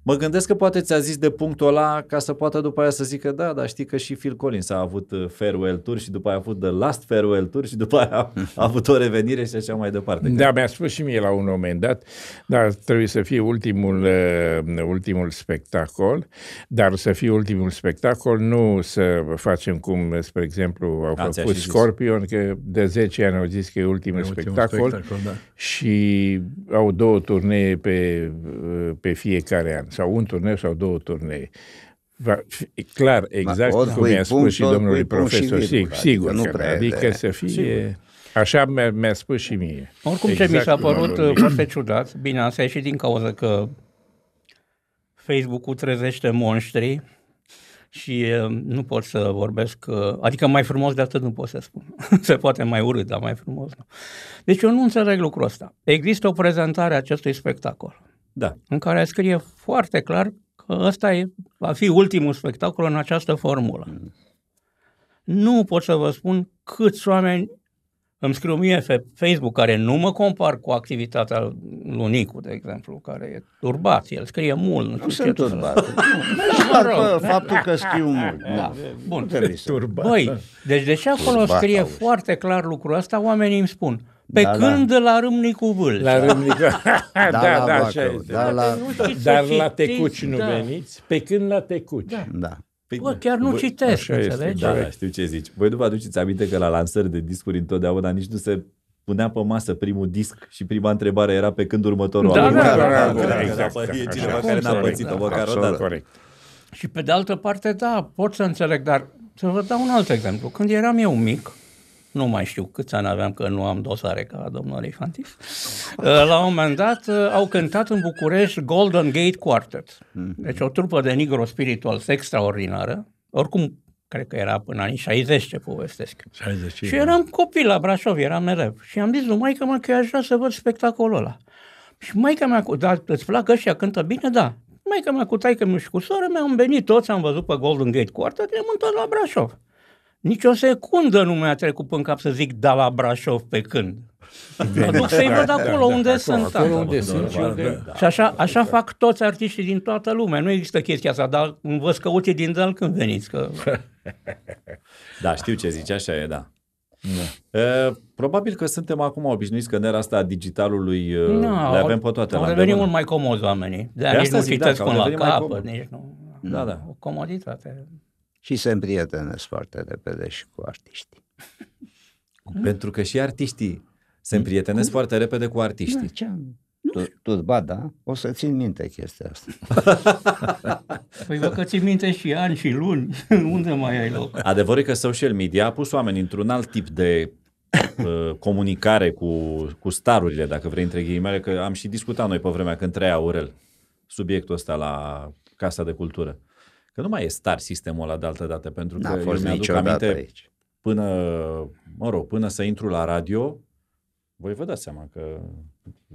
Mă gândesc că poate ți-a zis de punctul ăla ca să poată după aia să zică da, dar știi că și Phil Collins a avut uh, farewell tour și după aia a avut the last farewell tour și după aia a avut o revenire și așa mai departe. Da, mi-a spus și mie la un moment dat, dar trebuie să fie ultimul, uh, ultimul spectacol, dar să fie ultimul spectacol, nu să facem cum, spre exemplu, au da, făcut Scorpion, zis. că de 10 ani au zis că e ultimul, e spectacol, ultimul spectacol da. și au două turnee pe, uh, pe fiecare an sau un turneu sau două turnee. Va fi clar, exact Ma, cum i-a spus punct, și domnului profesor, și sigur, sigur, adică, nu prea adică să fie... Sigur. Așa mi-a, mi spus și mie. Oricum exact ce mi exact s-a părut uh, foarte ciudat, bine, asta e și din cauza că Facebook-ul trezește monștri și uh, nu pot să vorbesc, uh, adică mai frumos de atât nu pot să spun. Se poate mai urât, dar mai frumos nu. Deci eu nu înțeleg lucrul ăsta. Există o prezentare a acestui spectacol. Da. În care scrie foarte clar că ăsta e, va fi ultimul spectacol în această formulă. Mm. Nu pot să vă spun câți oameni îmi scriu mie pe Facebook, care nu mă compar cu activitatea lui Nicu, de exemplu, care e turbat, el scrie mult. Nu, nu sunt turbat. mă rog. Uh, faptul că scriu mult. Da. Bun. Turbat. Băi, deci de ce acolo turbat, scrie auzi. foarte clar lucrul ăsta, oamenii îmi spun, pe da, da. când la, la Râmnicu Vâlcea. La Râmnicu da, da, da, da, așa este. Da, la... Dar la Tecuci nu da. veniți, pe când la Tecuci. Da. da. Păi, Bă, chiar nu citești. citesc, înțelegi? Da, da, știu ce zici. Voi nu vă aduceți aminte că la lansări de discuri întotdeauna nici nu se punea pe masă primul disc și prima întrebare era pe când următorul da, album. Da, da, exact, da, exact, da, da, exact. da, da, e cineva care n-a pățit-o măcar o dată. Și pe de altă parte, da, pot să înțeleg, dar să vă dau un alt exemplu. Când eram eu mic, nu mai știu câți ani aveam că nu am dosare ca domnul Alifantis, uh, la un moment dat uh, au cântat în București Golden Gate Quartet. Mhm. Deci o trupă de negro spirituals extraordinară, oricum cred că era până anii 60 ce povestesc. 60, și eram copil la Brașov, eram elev. Și am zis, mai că mă, că eu aș vrea să văd spectacolul ăla. Și mai că cu, da, îți plac ăștia, cântă bine? Da. Mai că mea cu taică și cu soră mea am venit toți, am văzut pe Golden Gate Quartet, ne-am întors la Brașov. Nici o secundă nu mi-a trecut până cap să zic da la Brașov pe când. Mă duc să-i văd da, acolo da, da. unde sunt. Acolo, unde sunt și așa, așa fac toți artiștii din toată lumea. Nu există chestia asta, dar vă scăuți din dal când veniți. Că... da, știu ce zici, așa e, da. Uh, probabil că suntem acum obișnuiți că în era asta digitalului no, le avem pe toate. Au devenit mult mai comod oamenii. De, de asta nici nu citesc până la capăt. Nici nu. Da, da. O comoditate și se împrietenesc foarte repede și cu artiștii. Pentru că și artiștii se împrietenesc cum? foarte repede cu artiștii. Da, ce ba da? O să țin minte chestia asta. păi vă că țin minte și ani și luni, unde mai ai loc? Adevărul e că social media a pus oameni într-un alt tip de uh, comunicare cu, cu starurile, dacă vrei, între ghilimele, că am și discutat noi pe vremea când trăia Aurel subiectul ăsta la Casa de Cultură. Că nu mai e star sistemul ăla de altă dată, pentru că N-a fost eu aminte aici. până, mă rog, până să intru la radio, voi vă dați seama că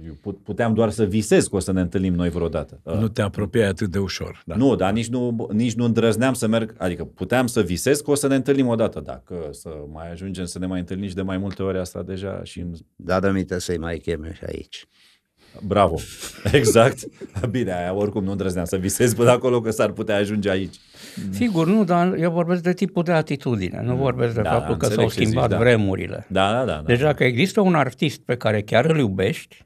eu puteam doar să visez că o să ne întâlnim noi vreodată. Nu ă. te apropiai atât de ușor. Da. Nu, dar nici nu, nici nu îndrăzneam să merg, adică puteam să visez că o să ne întâlnim odată, dacă să mai ajungem să ne mai întâlnim și de mai multe ori asta deja și... În... Da, dă să-i mai cheme și aici. Bravo, exact. Bine, aia oricum nu îndrăzneam să visez până acolo că s-ar putea ajunge aici. Sigur, nu, dar eu vorbesc de tipul de atitudine, nu vorbesc de da, faptul că s-au schimbat zici, da. vremurile. Da, da, da, da. Deci dacă există un artist pe care chiar îl iubești,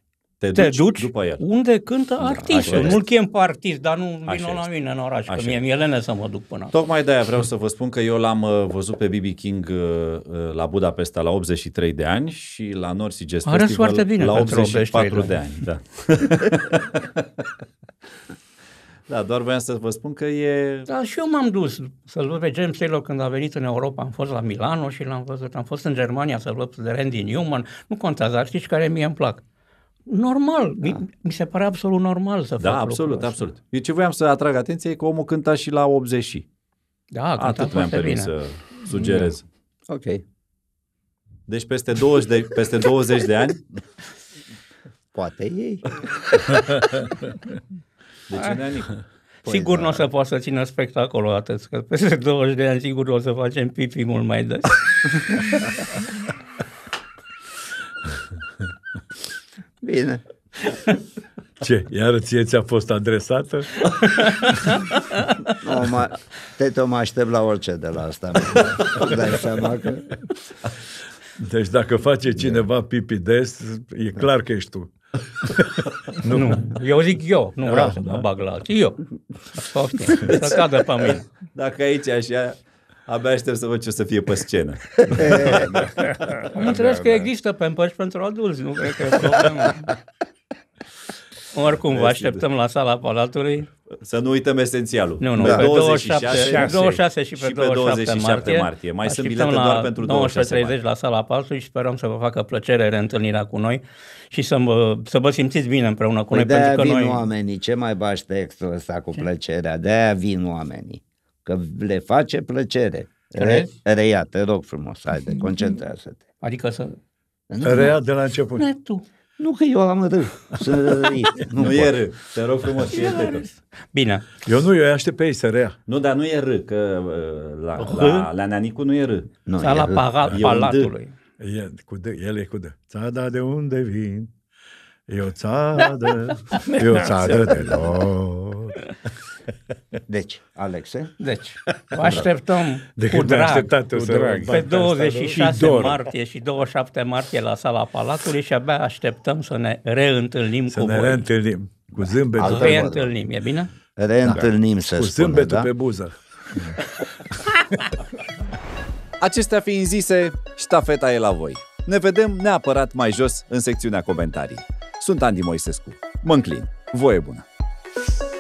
te, te duci, duci după el. unde cântă da, artistul. Nu-l chem pe artist, dar nu vin la mine în oraș, așa că mie mi-e lene să mă duc până Tocmai de-aia vreau să vă spun că eu l-am uh, văzut pe B.B. King uh, uh, la Budapesta la 83 de ani și la Norsi Jazz Festival bine la 84 de ani. De ani da. da, doar voiam să vă spun că e... Da, și eu m-am dus să-l văd pe James Taylor când a venit în Europa. Am fost la Milano și l-am văzut. Am fost în Germania să-l văd de Randy Newman. Nu contează știți care mie îmi plac normal. Da. Mi, mi se pare absolut normal să da, fac Da, absolut, asta. absolut. Eu ce voiam să atrag atenție, e că omul cânta și la 80 și. Da, Atât mi-am permis să sugerez. Da. Ok. Deci peste 20 de, peste 20 de ani... Poate ei. de ce ne Păi sigur da. nu o să poată să țină spectacolul atât, că peste 20 de ani sigur o să facem pipi mult mai des. bine. Ce, iar ție ți-a fost adresată? No, mă, te tot mă aștept la orice de la asta. Dai seama că... Deci dacă face cineva pipi des, e clar că ești tu. nu. nu. Eu zic eu, nu ah, vreau da, să mă da. bag la alții. Eu. Poftim, să cadă pe mine. Dacă aici așa Abia aștept să văd ce o să fie pe scenă. Am înțeles că există pe împărți pentru adulți, nu cred că e problemă. Oricum, vă așteptăm la sala Palatului. Să nu uităm esențialul. Nu, nu, pe 26, 26, 26 și pe, și pe 27, martie. martie. Mai sunt bilete doar pentru 19.30 la sala Palatului și sperăm să vă facă plăcere reîntâlnirea cu noi și să, mă, să vă simțiți bine împreună cu păi noi. Pentru că vin noi... oamenii, ce mai bași textul ăsta cu plăcerea, de-aia vin oamenii că le face plăcere. Re, reia, te rog frumos, de, concentrează-te. Adică să... Nu, reia de la început. Nu, tu. Nu că eu am râs. Să râi. nu, nu e râ. Te rog frumos, e râ. Bine. Eu nu, eu aștept pe ei să rea. Nu, dar nu e râ, că uh, la, la, la, la Nanicu nu e râ. Nu, Sau la para, palatului. E cu D, el e cu D. Țada de unde vin, e o țadă, e o țadă de lor. Deci, Alexe. Deci, vă așteptăm de cu drag, cu drag. pe 26 martie și 27 martie la sala Palatului și abia așteptăm să ne reîntâlnim să cu ne voi. reîntâlnim, cu zâmbetul. Să reîntâlnim, e bine? Reîntâlnim, da. să Cu zâmbetul spune, da? pe buză. Acestea fiind zise, ștafeta e la voi. Ne vedem neapărat mai jos în secțiunea comentarii. Sunt Andy Moisescu. Mă înclin. Voie bună! thank you